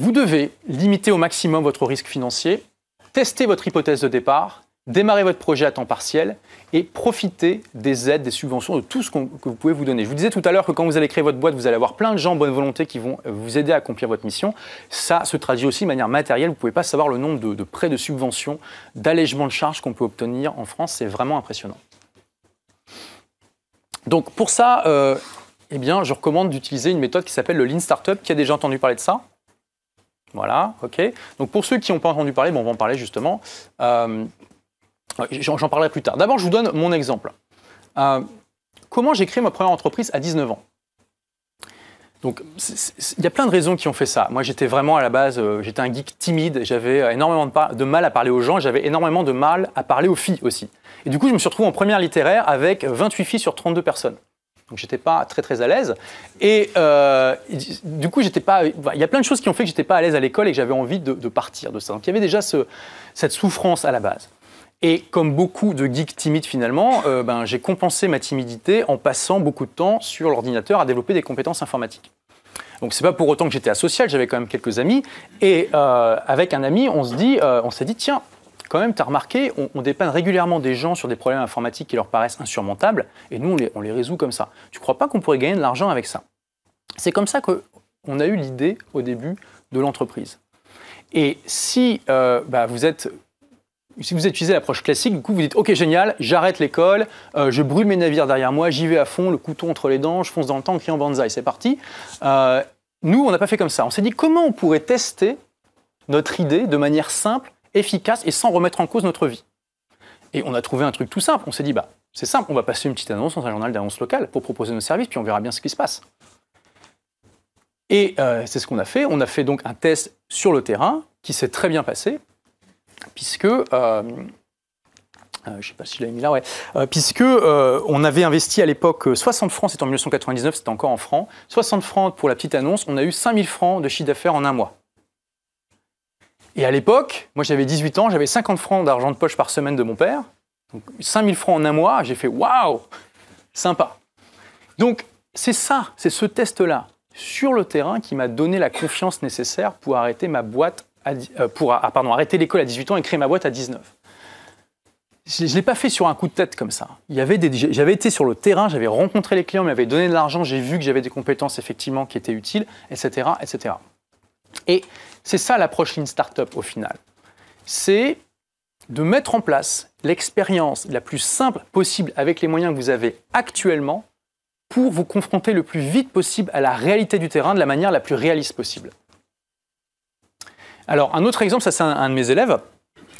Vous devez limiter au maximum votre risque financier, tester votre hypothèse de départ, démarrer votre projet à temps partiel et profiter des aides, des subventions, de tout ce que vous pouvez vous donner. Je vous disais tout à l'heure que quand vous allez créer votre boîte, vous allez avoir plein de gens en bonne volonté qui vont euh, vous aider à accomplir votre mission. Ça se traduit aussi de manière matérielle. Vous ne pouvez pas savoir le nombre de, prêts de subventions, d'allègements de charges qu'on peut obtenir en France. C'est vraiment impressionnant. Donc pour ça, euh, eh bien, je recommande d'utiliser une méthode qui s'appelle le Lean Startup. Qui a déjà entendu parler de ça voilà, ok. Donc pour ceux qui n'ont pas entendu parler, on va en parler justement. Euh, j'en parlerai plus tard. D'abord, je vous donne mon exemple. Euh, comment j'ai créé ma première entreprise à 19 ans donc, il y a plein de raisons qui ont fait ça. Moi, j'étais vraiment à la base, euh, j'étais un geek timide, j'avais énormément de, de, mal à parler aux gens, j'avais énormément de mal à parler aux filles aussi. Et du coup, je me suis retrouvé en première littéraire avec 28 filles sur 32 personnes. Donc j'étais pas très très à l'aise. Et euh, du coup, j'étais pas. Il y a plein de choses qui ont fait que j'étais pas à l'aise à l'école et que j'avais envie de, partir de ça. Donc il y avait déjà cette souffrance à la base. Et comme beaucoup de geeks timides finalement, euh, ben, j'ai compensé ma timidité en passant beaucoup de temps sur l'ordinateur à développer des compétences informatiques. Donc c'est pas pour autant que j'étais asocial, j'avais quand même quelques amis. Et euh, avec un ami, on se dit, on s'est dit, tiens, quand même, tu as remarqué, on, on, régulièrement des gens sur des problèmes informatiques qui leur paraissent insurmontables, et nous, on les, résout comme ça. Tu crois pas qu'on pourrait gagner de l'argent avec ça C'est comme ça qu'on a eu l'idée au début de l'entreprise. Et si euh, bah, vous êtes si vous utilisez l'approche classique, du coup, vous dites Ok, génial, j'arrête l'école, euh, je brûle mes navires derrière moi, j'y vais à fond, le couteau entre les dents, je fonce dans le temps, en banzai, c'est parti. Euh, nous, on n'a pas fait comme ça. On s'est dit Comment on pourrait tester notre idée de manière simple efficace et sans remettre en cause notre vie. Et on a trouvé un truc tout simple. On s'est dit, bah, c'est simple, on va passer une petite annonce dans un journal d'annonce locales pour proposer nos services, puis on verra bien ce qui se passe. Et euh, c'est ce qu'on a fait. On a fait donc un test sur le terrain qui s'est très bien passé, puisque euh, euh, je sais pas si je mis là, ouais. puisque on avait investi à l'époque 60 francs, c'était en 1999, c'était encore en francs. 60 francs pour la petite annonce, on a eu 5000 francs de chiffre d'affaires en un mois. Et à l'époque, moi j'avais 18 ans, j'avais 50 francs d'argent de poche par semaine de mon père. Donc 5000 francs en un mois, j'ai fait waouh, sympa. Donc c'est ça, c'est ce test-là sur le terrain qui m'a donné la confiance nécessaire pour arrêter ma boîte euh, ah, pardon, arrêter l'école à 18 ans et créer ma boîte à 19. Je ne l'ai pas fait sur un coup de tête comme ça. J'avais été sur le terrain, j'avais rencontré les clients, ils m'avaient donné de l'argent, j'ai vu que j'avais des compétences effectivement qui étaient utiles, etc. etc. Et c'est ça l'approche Lean Startup au final. C'est de mettre en place l'expérience la plus simple possible avec les moyens que vous avez actuellement pour vous confronter le plus vite possible à la réalité du terrain de la manière la plus réaliste possible. Alors un autre exemple, ça c'est un, de mes élèves.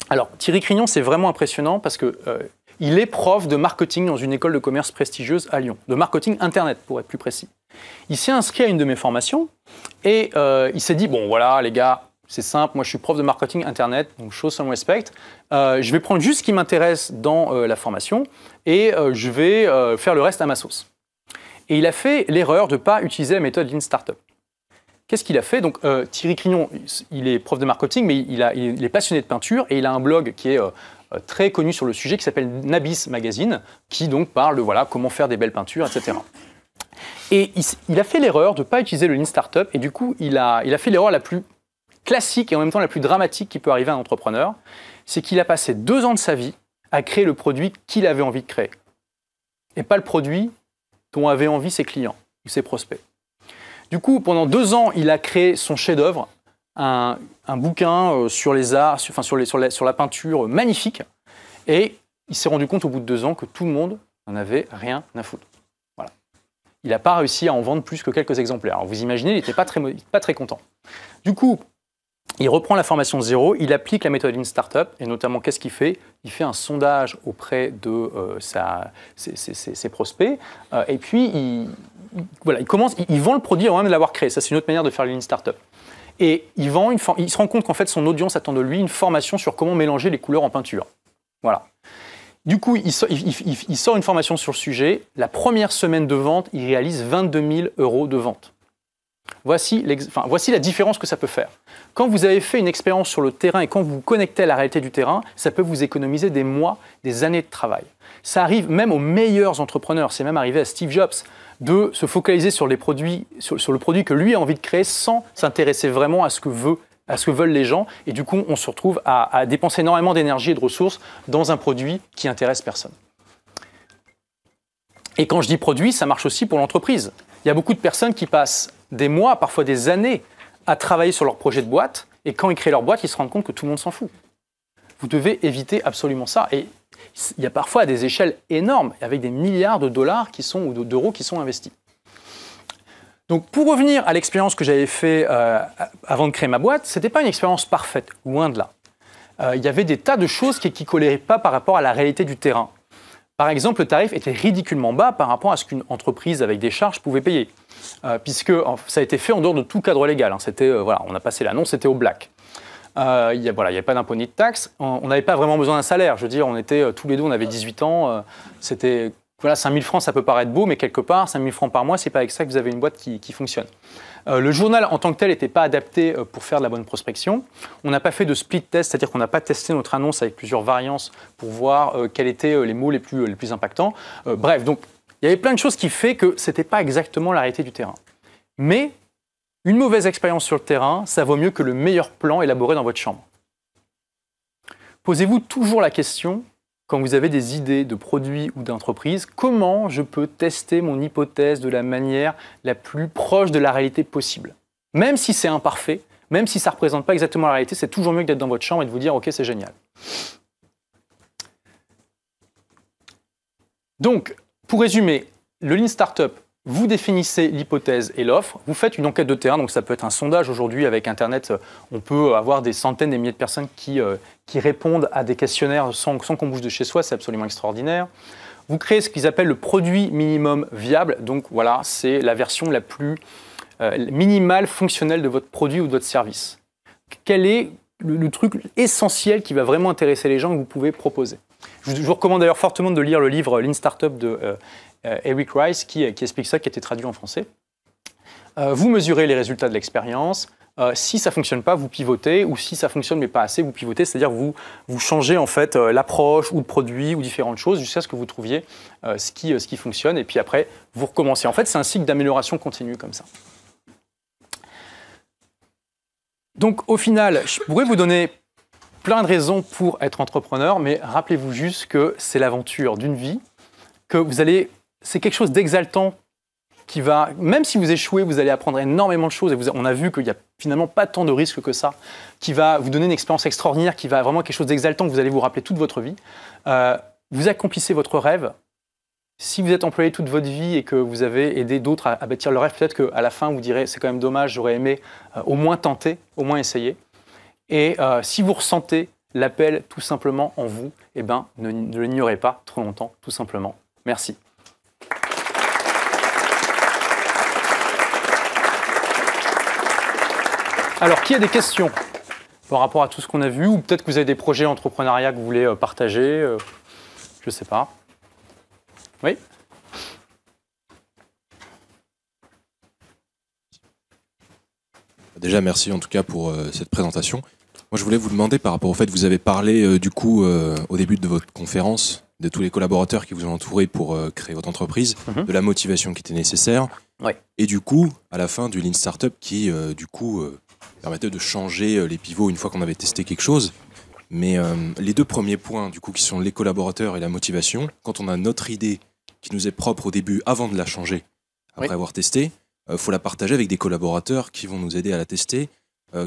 Alors Thierry Crignon, c'est vraiment impressionnant parce que euh, il est prof de marketing dans une école de commerce prestigieuse à Lyon, de marketing Internet pour être plus précis. Il s'est inscrit à une de mes formations et euh, il s'est dit, bon voilà les gars, c'est simple, moi je suis prof de marketing Internet, donc chose some respect, euh, je vais prendre juste ce qui m'intéresse dans euh, la formation et je vais faire le reste à ma sauce. Et il a fait l'erreur de ne pas utiliser la méthode Lean Startup. Qu'est-ce qu'il a fait Donc Thierry Crignon, il est prof de marketing, mais il, est passionné de peinture et il a un blog qui est euh, très connu sur le sujet qui s'appelle Nabis Magazine, qui donc parle de voilà, comment faire des belles peintures, etc. Et il, a fait l'erreur de ne pas utiliser le Lean Startup, et du coup, il a, il a fait l'erreur la plus classique et en même temps la plus dramatique qui peut arriver à un entrepreneur, c'est qu'il a passé deux ans de sa vie à créer le produit qu'il avait envie de créer, et pas le produit dont avaient envie ses clients ou ses prospects. Du coup, pendant deux ans, il a créé son chef-d'œuvre, un, un bouquin euh, sur les arts, sur, enfin, sur, la, peinture magnifique. Et il s'est rendu compte au bout de deux ans que tout le monde n'en avait rien à foutre. Voilà. Il n'a pas réussi à en vendre plus que quelques exemplaires. vous imaginez, il n'était pas très, content. Du coup, il reprend la formation zéro, il applique la méthode Lean Startup, et notamment, qu'est-ce qu'il fait Il fait un sondage auprès de euh, ses, prospects, euh, et puis il, voilà, il commence, il, vend le produit avant même de l'avoir créé. Ça, c'est une autre manière de faire une Startup. Et il, se rend compte qu'en fait, son audience attend de lui une formation sur comment mélanger les couleurs en peinture. Voilà. Du coup, il, sort une formation sur le sujet. La première semaine de vente, il réalise 22 000 euros de vente. Voici, voici, la différence que ça peut faire. Quand vous avez fait une expérience sur le terrain et quand vous vous connectez à la réalité du terrain, ça peut vous économiser des mois, des années de travail. Ça arrive même aux meilleurs entrepreneurs. C'est même arrivé à Steve Jobs de se focaliser sur, les produits, sur, le produit que lui a envie de créer sans s'intéresser vraiment à ce que veut à ce que veulent les gens. Et du coup, on se retrouve à, dépenser énormément d'énergie et de ressources dans un produit qui intéresse personne. Et quand je dis produit, ça marche aussi pour l'entreprise. Il y a beaucoup de personnes qui passent des mois, parfois des années, à travailler sur leur projet de boîte. Et quand ils créent leur boîte, ils se rendent compte que tout le monde s'en fout. Vous devez éviter absolument ça. Et il y a parfois des échelles énormes, avec des milliards de dollars qui sont, ou d'euros qui sont investis. Donc pour revenir à l'expérience que j'avais fait euh, avant de créer ma boîte, ce n'était pas une expérience parfaite, loin de là. Euh, il y avait des tas de choses qui ne collaient pas par rapport à la réalité du terrain. Par exemple, le tarif était ridiculement bas par rapport à ce qu'une entreprise avec des charges pouvait payer, euh, puisque ça a été fait en dehors de tout cadre légal. Hein. on a passé l'annonce, c'était au black. Euh, il n'y voilà, avait pas d'impôt ni de taxe. On n'avait pas vraiment besoin d'un salaire. Je veux dire, on était euh, tous les deux, on avait 18 ans. Euh, c'était voilà, 5000 francs, ça peut paraître beau, mais quelque part, 000 francs par mois, c'est pas avec ça que vous avez une boîte qui, qui fonctionne. Euh, le journal en tant que tel n'était pas adapté pour faire de la bonne prospection. On n'a pas fait de split test, c'est-à-dire qu'on n'a pas testé notre annonce avec plusieurs variantes pour voir quels étaient les mots les plus, les plus impactants. bref, donc il y avait plein de choses qui fait que ce n'était pas exactement la réalité du terrain. Mais une mauvaise expérience sur le terrain, ça vaut mieux que le meilleur plan élaboré dans votre chambre. Posez-vous toujours la question, quand vous avez des idées de produits ou d'entreprises, comment je peux tester mon hypothèse de la manière la plus proche de la réalité possible Même si c'est imparfait, même si ça ne représente pas exactement la réalité, c'est toujours mieux que d'être dans votre chambre et de vous dire ok c'est génial. Donc, pour résumer, le Lean Startup, vous définissez l'hypothèse et l'offre, vous faites une enquête de terrain, donc ça peut être un sondage. Aujourd'hui, avec Internet, on peut avoir des centaines, des milliers de personnes qui, euh, qui répondent à des questionnaires sans, qu'on bouge de chez soi, c'est absolument extraordinaire. Vous créez ce qu'ils appellent le produit minimum viable, donc voilà, c'est la version la plus euh, minimale fonctionnelle de votre produit ou de votre service. Quel est le, le truc essentiel qui va vraiment intéresser les gens que vous pouvez proposer je vous, recommande d'ailleurs fortement de lire le livre Lean Startup de euh, euh, Eric Rice qui, qui, explique ça, qui a été traduit en français. Euh, vous mesurez les résultats de l'expérience. Euh, si ça fonctionne pas, vous pivotez, ou si ça fonctionne mais pas assez, vous pivotez, c'est-à-dire vous, vous changez en fait l'approche ou le produit ou différentes choses jusqu'à ce que vous trouviez ce, qui, ce qui fonctionne, et puis après vous recommencez. En fait, c'est un cycle d'amélioration continue comme ça. Donc au final, je pourrais vous donner plein de raisons pour être entrepreneur, mais rappelez-vous juste que c'est l'aventure d'une vie, que vous allez c'est quelque chose d'exaltant qui va, même si vous échouez, vous allez apprendre énormément de choses et on a vu qu'il n'y a finalement pas tant de risques que ça, qui va vous donner une expérience extraordinaire, qui va vraiment quelque chose d'exaltant que vous allez vous rappeler toute votre vie. Euh, vous accomplissez votre rêve. Si vous êtes employé toute votre vie et que vous avez aidé d'autres à, bâtir leur rêve, peut-être qu'à la fin vous direz c'est quand même dommage, j'aurais aimé euh, au moins tenter, au moins essayer. Et euh, si vous ressentez l'appel tout simplement en vous, eh ben, ne l'ignorez pas trop longtemps, tout simplement. Merci. Alors, qui a des questions par rapport à tout ce qu'on a vu Ou peut-être que vous avez des projets entrepreneuriaux que vous voulez euh, partager euh, Je ne sais pas. Oui Déjà, merci en tout cas pour euh, cette présentation. Moi, je voulais vous demander par rapport au fait que vous avez parlé du coup au début de votre conférence de tous les collaborateurs qui vous ont entouré pour créer votre entreprise, mhm. de la motivation qui était nécessaire, et du coup, à la fin, du Lean Startup qui, du coup, permettait de changer euh, les pivots une fois qu'on avait testé quelque chose. Mais euh, les deux premiers points, du coup, qui sont les collaborateurs et la motivation, quand on a notre idée qui nous est propre au début, avant de la changer, après avoir testé, il euh, faut la partager avec des collaborateurs qui vont nous aider à la tester.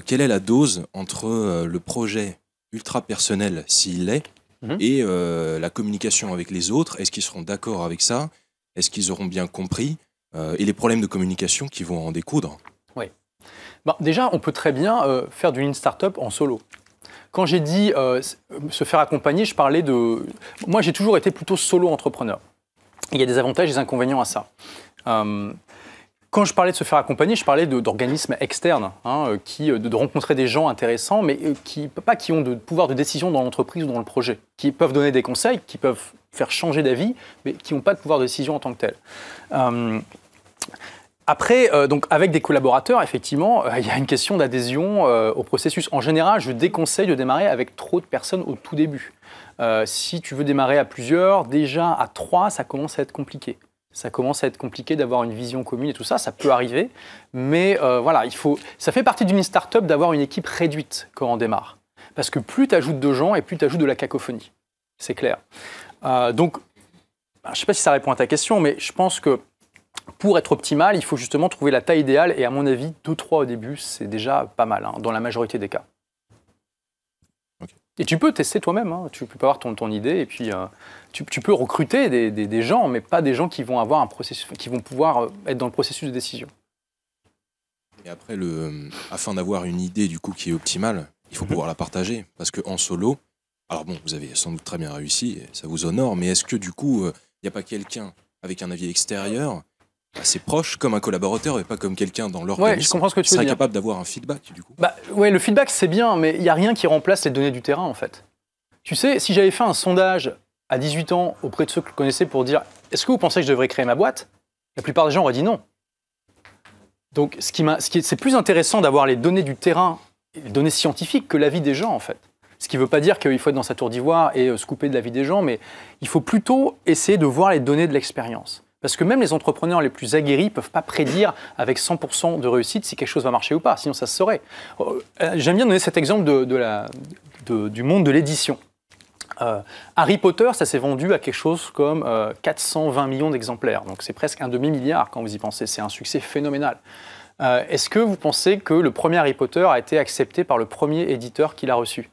quelle est la dose entre le projet ultra personnel, s'il l'est, mhm. et la communication avec les autres Est-ce qu'ils seront d'accord avec ça Est-ce qu'ils auront bien compris Et les problèmes de communication qui vont en découdre bah, déjà, on peut très bien euh, faire du Lean Startup en solo. Quand j'ai dit euh, se faire accompagner, je parlais de... Moi, j'ai toujours été plutôt solo entrepreneur. Il y a des avantages et des inconvénients à ça. Hum, quand je parlais de se faire accompagner, je parlais d'organismes externes, hein, euh, qui, de, rencontrer des gens intéressants, mais qui, pas qui ont de pouvoir de décision dans l'entreprise ou dans le projet, qui peuvent donner des conseils, qui peuvent faire changer d'avis, mais qui n'ont pas de pouvoir de décision en tant que tel. Hum, après, euh, donc avec des collaborateurs, effectivement, euh, il y a une question d'adhésion euh, au processus. En général, je déconseille de démarrer avec trop de personnes au tout début. si tu veux démarrer à plusieurs, déjà à trois, ça commence à être compliqué. Ça commence à être compliqué d'avoir une vision commune et tout ça, ça peut arriver. Mais voilà, il faut. Ça fait partie d'une start-up d'avoir une équipe réduite quand on démarre. Parce que plus tu ajoutes de gens et plus tu ajoutes de la cacophonie. C'est clair. donc, bah, je ne sais pas si ça répond à ta question, mais je pense que pour être optimal, il faut justement trouver la taille idéale et à mon avis, 2-3 au début, c'est déjà pas mal hein, dans la majorité des cas. Et tu peux tester toi-même, hein. tu peux avoir ton, ton idée et puis euh, tu, peux recruter des, gens, mais pas des gens qui vont, avoir un processus, qui vont pouvoir euh, être dans le processus de décision. Et après, le, euh, afin d'avoir une idée du coup qui est optimale, il faut mhm. pouvoir la partager. Parce qu'en solo, alors bon, vous avez sans doute très bien réussi, ça vous honore, mais est-ce que du coup, il n'y a pas quelqu'un avec un avis extérieur assez proche, comme un collaborateur et pas comme quelqu'un dans leur. Ouais, je comprends ce que tu veux dire. capable d'avoir un feedback, du coup. Bah, ouais, le feedback, c'est bien, mais il n'y a rien qui remplace les données du terrain, en fait. Tu sais, si j'avais fait un sondage à 18 ans auprès de ceux que je connaissais pour dire est-ce que vous pensez que je devrais créer ma boîte La plupart des gens auraient dit non. Donc, ce qui c'est ce plus intéressant d'avoir les données du terrain, les données scientifiques, que l'avis des gens, en fait. Ce qui ne veut pas dire qu'il faut être dans sa tour d'ivoire et euh, se couper de la vie des gens, mais il faut plutôt essayer de voir les données de l'expérience. Parce que même les entrepreneurs les plus aguerris ne peuvent pas prédire avec 100% de réussite si quelque chose va marcher ou pas, sinon ça se saurait. Euh, euh, j'aime bien donner cet exemple de, la, du monde de l'édition. Euh, Harry Potter, ça s'est vendu à quelque chose comme 420 millions d'exemplaires, donc c'est presque un demi-milliard quand vous y pensez, c'est un succès phénoménal. Est-ce que vous pensez que le premier Harry Potter a été accepté par le premier éditeur qui l'a reçu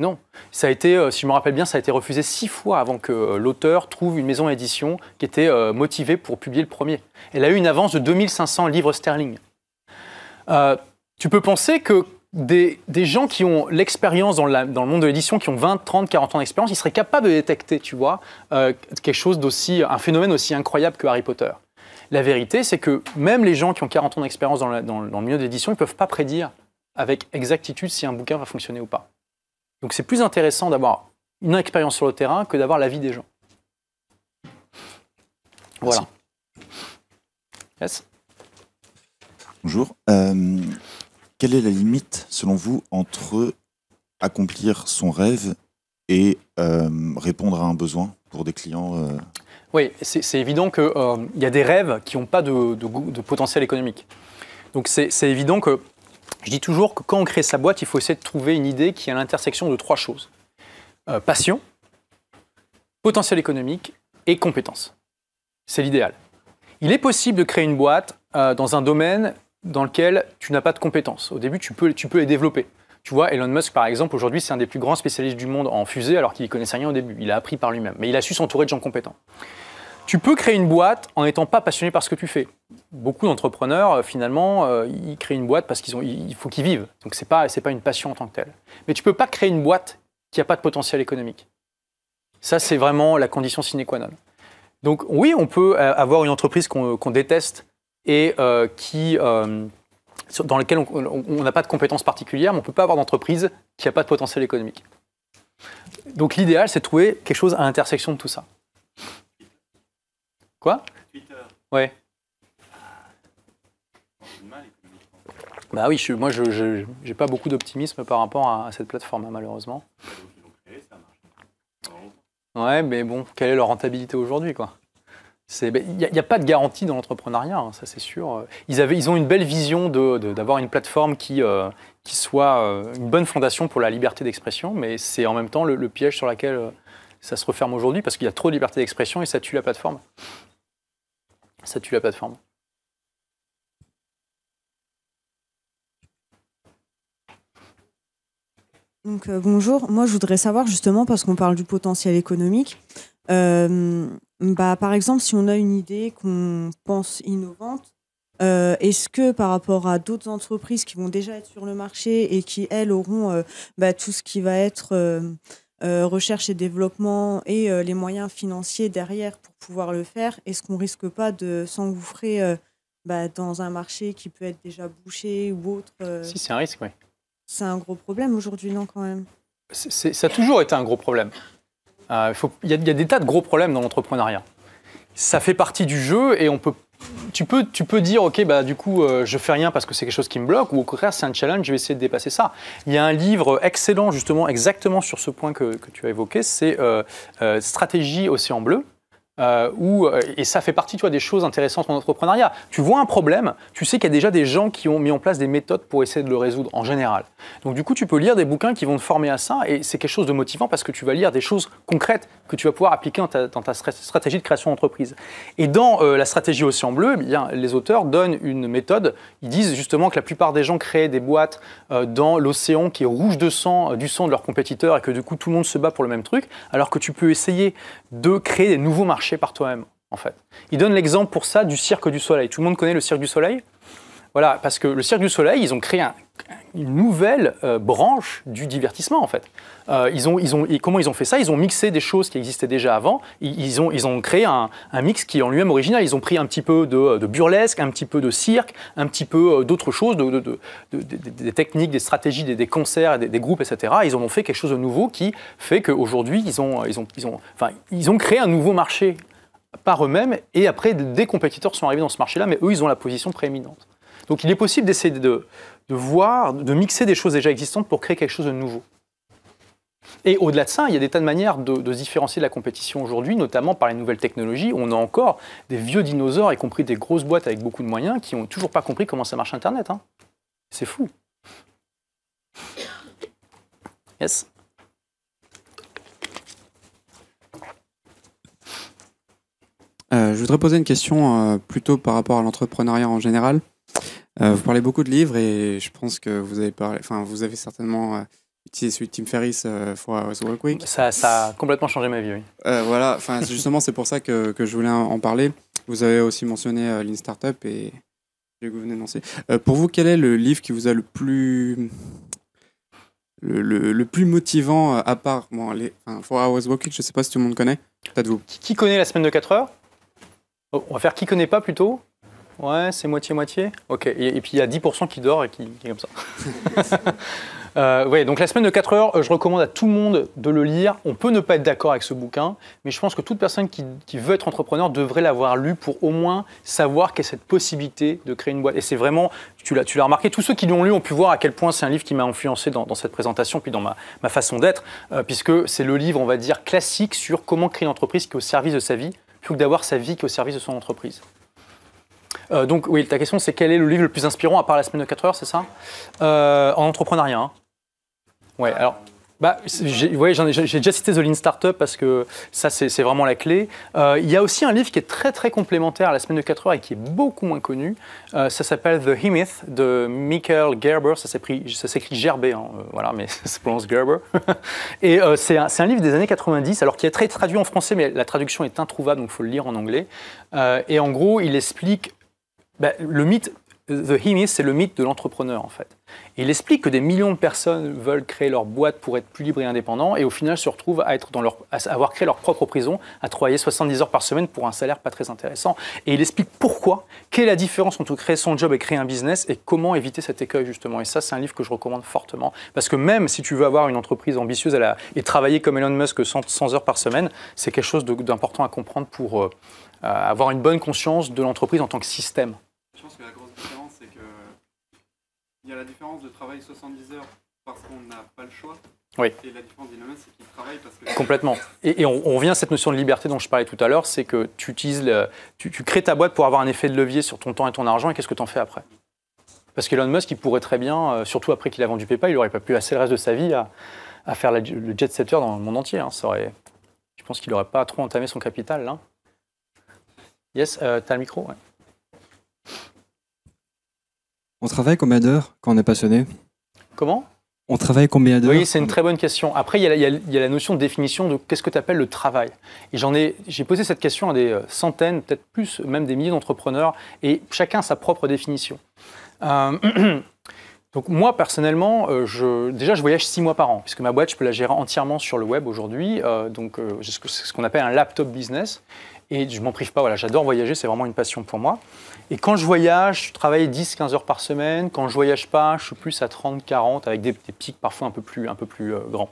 non, ça a été, euh, si je me rappelle bien, ça a été refusé six fois avant que euh, l'auteur trouve une maison d'édition qui était euh, motivée pour publier le premier. Elle a eu une avance de 2500 livres sterling. tu peux penser que des, gens qui ont l'expérience dans, le monde de l'édition, qui ont 20, 30, 40 ans d'expérience, ils seraient capables de détecter, tu vois, quelque chose d'aussi, un phénomène aussi incroyable que Harry Potter. La vérité, c'est que même les gens qui ont 40 ans d'expérience dans, dans, le milieu de l'édition, ils ne peuvent pas prédire avec exactitude si un bouquin va fonctionner ou pas. Donc c'est plus intéressant d'avoir une expérience sur le terrain que d'avoir la vie des gens. Voilà. Yes. Bonjour. Euh, quelle est la limite, selon vous, entre accomplir son rêve et euh, répondre à un besoin pour des clients euh Oui, c'est évident qu'il y a des rêves qui n'ont pas de potentiel économique. Donc c'est évident que je dis toujours que quand on crée sa boîte, il faut essayer de trouver une idée qui est à l'intersection de trois choses. Euh, passion, potentiel économique et compétence. C'est l'idéal. Il est possible de créer une boîte euh, dans un domaine dans lequel tu n'as pas de compétences. Au début, tu peux, tu peux les développer. Tu vois, Elon Musk, par exemple, aujourd'hui, c'est un des plus grands spécialistes du monde en fusée, alors qu'il ne connaissait rien au début. Il a appris par lui-même, mais il a su s'entourer de gens compétents. Tu peux créer une boîte en n'étant pas passionné par ce que tu fais. Beaucoup d'entrepreneurs, euh, finalement, euh, ils créent une boîte parce qu'ils ont, il faut qu'ils vivent. Donc c'est pas, pas une passion en tant que telle. Mais tu peux pas créer une boîte qui n'a pas de potentiel économique. Ça, c'est vraiment la condition sine qua non. Donc oui, on peut euh, avoir une entreprise qu'on, déteste et qui, dans laquelle on n'a pas de compétences particulières, mais on ne peut pas avoir d'entreprise qui n'a pas de potentiel économique. Donc l'idéal, c'est de trouver quelque chose à l'intersection de tout ça. Quoi Twitter. Ouais. Ah. Bah oui, moi, je n'ai pas beaucoup d'optimisme par rapport à, cette plateforme, hein, malheureusement. Ouais, mais bon, quelle est leur rentabilité aujourd'hui, quoi il n'y ben, a, pas de garantie dans l'entrepreneuriat, hein, ça c'est sûr. Ils, avaient, ils ont une belle vision d'avoir de, une plateforme qui, euh, qui soit euh, une bonne fondation pour la liberté d'expression, mais c'est en même temps le, piège sur lequel euh, ça se referme aujourd'hui, parce qu'il y a trop de liberté d'expression et ça tue la plateforme ça tue la plateforme. Donc, euh, bonjour, moi je voudrais savoir justement, parce qu'on parle du potentiel économique, euh, bah, par exemple si on a une idée qu'on pense innovante, euh, Est-ce que par rapport à d'autres entreprises qui vont déjà être sur le marché et qui, elles, auront bah, tout ce qui va être euh, recherche et développement et euh, les moyens financiers derrière pour pouvoir le faire Est-ce qu'on risque pas de s'engouffrer euh, bah, dans un marché qui peut être déjà bouché ou autre Si, c'est un risque, oui. C'est un gros problème aujourd'hui, non, quand même Ça a toujours été un gros problème. Il y, y, a des tas de gros problèmes dans l'entrepreneuriat. Ça fait partie du jeu et on peut tu, peux, tu peux dire, ok, bah, du coup, euh, je fais rien parce que c'est quelque chose qui me bloque, ou au contraire, c'est un challenge, je vais essayer de dépasser ça. Il y a un livre excellent, justement, exactement sur ce point que, que tu as évoqué, c'est euh, euh, Stratégie Océan Bleu, euh, euh, et ça fait partie tu des choses intéressantes en entrepreneuriat. Tu vois un problème, tu sais qu'il y a déjà des gens qui ont mis en place des méthodes pour essayer de le résoudre en général. Donc du coup, tu peux lire des bouquins qui vont te former à ça et c'est quelque chose de motivant parce que tu vas lire des choses concrètes que tu vas pouvoir appliquer dans ta, stratégie de création d'entreprise. Et dans euh, la stratégie Océan Bleu, eh les auteurs donnent une méthode. Ils disent justement que la plupart des gens créent des boîtes dans l'océan qui est rouge de sang, du sang de leurs compétiteurs et que du coup tout le monde se bat pour le même truc, alors que tu peux essayer de créer des nouveaux marchés par toi-même, en fait. Il donne l'exemple pour ça du cirque du soleil. Tout le monde connaît le cirque du soleil voilà, parce que le Cirque du Soleil, ils ont créé une nouvelle euh, branche du divertissement en fait. Euh, ils ont, ils ont, comment ils ont fait ça Ils ont mixé des choses qui existaient déjà avant. Ils, ont, ils ont créé un, mix qui est en lui-même original. Ils ont pris un petit peu de, burlesque, un petit peu de cirque, un petit peu euh, d'autres choses, des techniques, des stratégies, des, concerts, des, groupes, etc. Ils en ont fait quelque chose de nouveau qui fait qu'aujourd'hui ils ont, ils ont, ont, enfin, ils ont créé un nouveau marché par eux-mêmes. Et après, des compétiteurs sont arrivés dans ce marché-là, mais eux, ils ont la position prééminente. Donc il est possible d'essayer de, voir, de mixer des choses déjà existantes pour créer quelque chose de nouveau. Et au-delà de ça, il y a des tas de manières de, différencier la compétition aujourd'hui, notamment par les nouvelles technologies. On a encore des vieux dinosaures, y compris des grosses boîtes avec beaucoup de moyens, qui n'ont toujours pas compris comment ça marche Internet. Hein. C'est fou. Yes. Euh, je voudrais poser une question euh, plutôt par rapport à l'entrepreneuriat en général. Euh, vous parlez beaucoup de livres et je pense que vous avez, parlé, enfin, vous avez certainement euh, utilisé celui de Tim Ferriss, euh, For Hours Work Week. Ça, ça, a complètement changé ma vie, oui. voilà, enfin, justement, c'est pour ça que, que, je voulais en parler. Vous avez aussi mentionné Lean Startup et que vous venez d'annoncer. pour vous, quel est le livre qui vous a le plus le, le, plus motivant à part bon, les, enfin, For Hours je ne sais pas si tout le monde connaît. Peut-être vous. Qui, connaît la semaine de 4 heures oh, On va faire qui connaît pas plutôt. Ouais, c'est moitié-moitié. Ok, et, puis il y a 10% qui dort et qui, est comme ça. euh, donc la semaine de 4 heures, euh, je recommande à tout le monde de le lire. On peut ne pas être d'accord avec ce bouquin, mais je pense que toute personne qui, veut être entrepreneur devrait l'avoir lu pour au moins savoir qu'il y a cette possibilité de créer une boîte. Et c'est vraiment, tu l'as remarqué, tous ceux qui l'ont lu ont pu voir à quel point c'est un livre qui m'a influencé dans, cette présentation, puis dans ma, façon d'être, euh, puisque c'est le livre, on va dire, classique sur comment créer une entreprise qui est au service de sa vie, plutôt que d'avoir sa vie qui est au service de son entreprise. Euh, donc oui, ta question c'est quel est le livre le plus inspirant à part la semaine de 4 heures, c'est ça euh, En entrepreneuriat. Hein. Ouais, alors. Bah, j'ai déjà cité The Lean Startup parce que ça, c'est vraiment la clé. Euh, il y a aussi un livre qui est très, très complémentaire à la semaine de 4 heures et qui est beaucoup moins connu. ça s'appelle The Myth de Michael Gerber. Ça s'écrit Gerber, hein, voilà, mais ça se prononce Gerber. et c'est un, un, livre des années 90, alors qui est très traduit en français, mais la traduction est introuvable, donc il faut le lire en anglais. et en gros, il explique bah, le mythe, The Him c'est le mythe de l'entrepreneur en fait. il explique que des millions de personnes veulent créer leur boîte pour être plus libres et indépendants et au final se retrouvent à, être avoir créé leur propre prison, à travailler 70 heures par semaine pour un salaire pas très intéressant. Et il explique pourquoi, quelle est la différence entre créer son job et créer un business et comment éviter cet écueil justement. Et ça, c'est un livre que je recommande fortement parce que même si tu veux avoir une entreprise ambitieuse à et travailler comme Elon Musk 100, heures par semaine, c'est quelque chose d'important à comprendre pour euh, avoir une bonne conscience de l'entreprise en tant que système il y a la différence de travail 70 heures parce qu'on n'a pas le choix. Oui. Et la différence d'Elon c'est qu'il travaille parce que... Complètement. Et, on, revient à cette notion de liberté dont je parlais tout à l'heure, c'est que tu, utilises tu, crées ta boîte pour avoir un effet de levier sur ton temps et ton argent, et qu'est-ce que tu en fais après Parce qu'Elon Musk, il pourrait très bien, euh, surtout après qu'il a vendu PayPal, il n'aurait pas pu passer le reste de sa vie à, faire le jet setter dans le monde entier. Hein. Ça je pense qu'il n'aurait pas trop entamé son capital. Là. Yes, euh, tu as le micro on travaille combien d'heures quand on est passionné Comment on travaille combien d'heures Oui, c'est une très bonne question. Après, il y a, la notion de définition de qu'est-ce que tu appelles le travail. Et j'en ai, j'ai posé cette question à des euh, centaines, peut-être plus, même des milliers d'entrepreneurs, et chacun sa propre définition. Euh, donc moi personnellement, euh, je, déjà je voyage six mois par an, puisque ma boîte je peux la gérer entièrement sur le web aujourd'hui. donc c'est ce qu'on appelle un laptop business, et je m'en prive pas. Voilà, j'adore voyager, c'est vraiment une passion pour moi. Et quand je voyage, je travaille 10-15 heures par semaine. Quand je voyage pas, je suis plus à 30-40 avec des, pics parfois un peu plus, un peu plus euh, grands.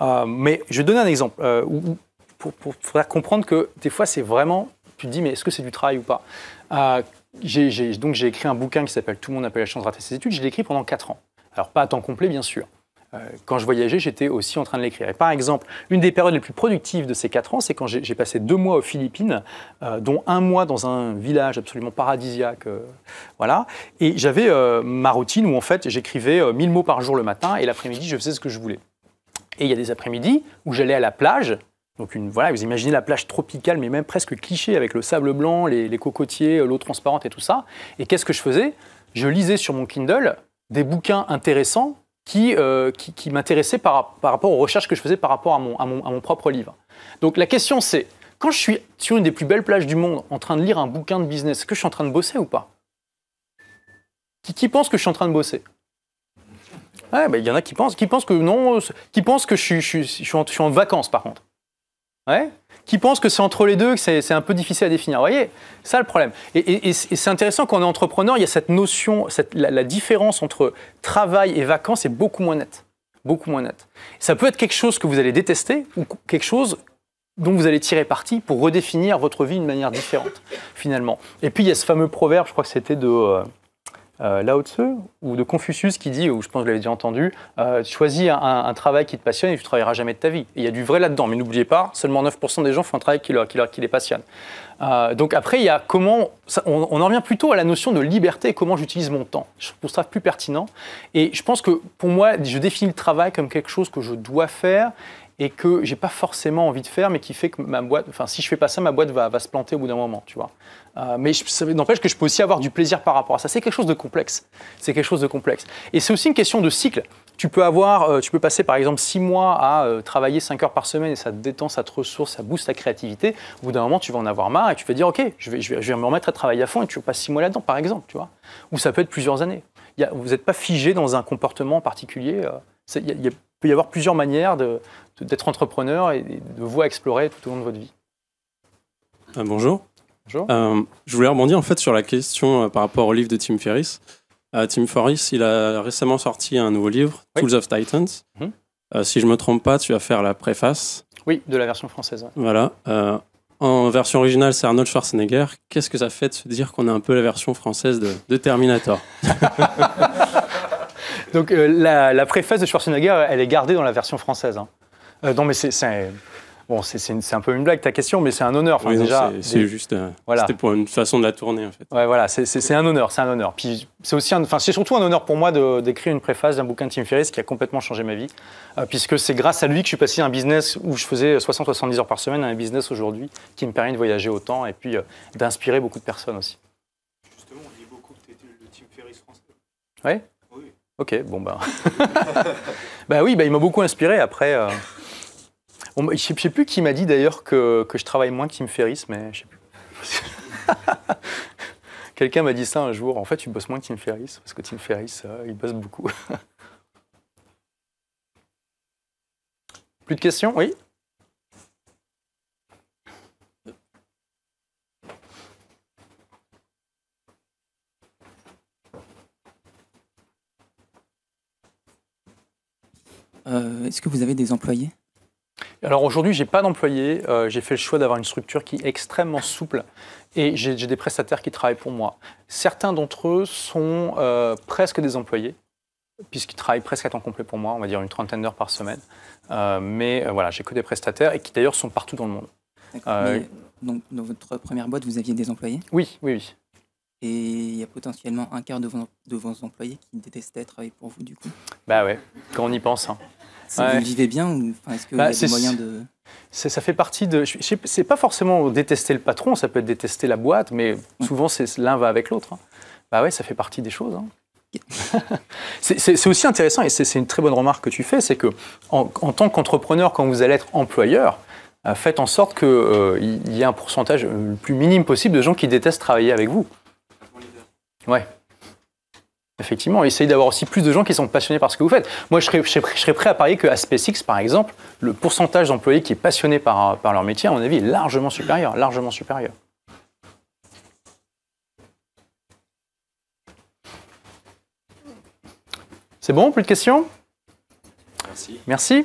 Euh, mais je vais donner un exemple euh, pour, faire comprendre que des fois, c'est vraiment, tu te dis, mais est-ce que c'est du travail ou pas Donc j'ai écrit un bouquin qui s'appelle Tout le monde n'a pas la chance de rater ses études. Je l'ai écrit pendant 4 ans. Alors pas à temps complet, bien sûr. Euh, quand je voyageais, j'étais aussi en train de l'écrire. Et par exemple, une des périodes les plus productives de ces quatre ans, c'est quand j'ai passé deux mois aux Philippines, euh, dont un mois dans un village absolument paradisiaque. Euh, voilà. Et j'avais ma routine où en fait j'écrivais 1000 mots par jour le matin et l'après-midi je faisais ce que je voulais. Et il y a des après-midi où j'allais à la plage. Donc une, voilà, vous imaginez la plage tropicale, mais même presque cliché, avec le sable blanc, les, les cocotiers, l'eau transparente et tout ça. Et qu'est-ce que je faisais Je lisais sur mon Kindle des bouquins intéressants euh, qui, qui, m'intéressait par, par, rapport aux recherches que je faisais par rapport à mon, à mon, à mon propre livre. Donc la question c'est, quand je suis sur une des plus belles plages du monde en train de lire un bouquin de business, est-ce que je suis en train de bosser ou pas qui, pense que je suis en train de bosser Il y en a qui pensent, qui pensent que non, euh, qui pensent que je, suis, je en, je suis en vacances par contre. Ouais qui pensent que c'est entre les deux, que c'est un peu difficile à définir. Vous voyez, ça le problème. Et, c'est intéressant quand est entrepreneur, il y a cette notion, cette, la, différence entre travail et vacances est beaucoup moins nette. Beaucoup moins nette. Ça peut être quelque chose que vous allez détester ou quelque chose dont vous allez tirer parti pour redéfinir votre vie d'une manière différente, finalement. Et puis il y a ce fameux proverbe, je crois que c'était de. Euh, euh, Lao Tzu ou de Confucius qui dit, ou je pense que vous l'avez déjà entendu, euh, choisis un, travail qui te passionne et tu ne travailleras jamais de ta vie. Il y a du vrai là-dedans, mais n'oubliez pas, seulement 9% des gens font un travail qui, leur, les passionne. Euh, donc après, il y a comment, on, on, en revient plutôt à la notion de liberté et comment j'utilise mon temps. Je trouve ça plus pertinent. Et je pense que pour moi, je définis le travail comme quelque chose que je dois faire et que j'ai pas forcément envie de faire, mais qui fait que ma boîte, enfin si je fais pas ça, ma boîte va, se planter au bout d'un moment, tu vois. Euh, mais n'empêche que je peux aussi avoir du plaisir par rapport à ça. C'est quelque chose de complexe. C'est quelque chose de complexe. Et c'est aussi une question de cycle. Tu peux avoir, euh, tu peux passer par exemple six mois à euh, travailler cinq heures par semaine et ça te détend, ça te ressource, ça booste ta créativité. Au bout d'un moment, tu vas en avoir marre et tu vas dire ok, je vais, je vais, me remettre à travailler à fond et tu passes six mois là-dedans, par exemple, tu vois. Ou ça peut être plusieurs années. vous n'êtes pas figé dans un comportement particulier. Il a peut y avoir plusieurs manières d'être entrepreneur et de voies explorer tout au long de votre vie. Euh, bonjour. Bonjour. Euh, je voulais rebondir en fait sur la question euh, par rapport au livre de Tim Ferriss. Tim Ferriss, il a récemment sorti un nouveau livre, Tools of Titans. Mhm. si je me trompe pas, tu vas faire la préface. Oui, de la version française. Voilà. en version originale, c'est Arnold Schwarzenegger. Qu'est-ce que ça fait de se dire qu'on a un peu la version française de Terminator Donc euh, la, préface de Schwarzenegger, elle est gardée dans la version française. Hein. Euh, non, mais c'est. Bon, c'est un peu une blague ta question, mais c'est un honneur. oui, c'est juste. voilà. C'était pour une façon de la tourner en fait. Ouais, voilà, c'est un honneur, c'est un honneur. Puis c'est aussi, enfin, c'est surtout un honneur pour moi d'écrire une préface d'un bouquin de Tim Ferriss qui a complètement changé ma vie, euh, puisque c'est grâce à lui que je suis passé d'un business où je faisais 60-70 heures par semaine à un business aujourd'hui qui me permet de voyager autant et puis d'inspirer beaucoup de personnes aussi. Justement, on dit beaucoup que tu étais le Tim Ferriss français. Ouais. Ok, bon ben. bah oui, bah, il m'a beaucoup inspiré. Après, euh. bah, je ne sais, plus qui m'a dit d'ailleurs que, je travaille moins que Tim Ferriss, mais je sais plus. Quelqu'un m'a dit ça un jour. En fait, tu bosses moins que Tim Ferriss, parce que Tim Ferriss, euh, il bosse beaucoup. plus de questions Oui Euh, est-ce que vous avez des employés alors aujourd'hui, j'ai pas d'employés. Euh, j'ai fait le choix d'avoir une structure qui est extrêmement souple et j'ai des prestataires qui travaillent pour moi. Certains d'entre eux sont euh, presque des employés puisqu'ils travaillent presque à temps complet pour moi, on va dire une trentaine d'heures par semaine. mais voilà, j'ai que des prestataires et qui d'ailleurs sont partout dans le monde. donc, dans votre première boîte, vous aviez des employés Oui, oui, oui. Et il y a potentiellement un quart de vos, employés qui détestent travailler pour vous, du coup. Bah ouais, quand on y pense. Hein. Vous vivez bien ou est-ce que bah, c'est y de... Ça fait partie de. C'est pas forcément détester le patron, ça peut être détester la boîte, mais souvent l'un va avec l'autre. Ben Bah ouais, ça fait partie des choses. Hein. c'est aussi intéressant et c'est une très bonne remarque que tu fais, c'est que en, tant qu'entrepreneur, quand vous allez être employeur, euh, faites en sorte qu'il euh, y ait un pourcentage euh, le plus minime possible de gens qui détestent travailler avec vous. Ouais. Effectivement, essayez d'avoir aussi plus de gens qui sont passionnés par ce que vous faites. Moi, je serais, prêt à parier qu'à SpaceX, par exemple, le pourcentage d'employés qui est passionné par, par leur métier, à mon avis, est largement supérieur. Largement supérieur. C'est bon, plus de questions Merci. Merci.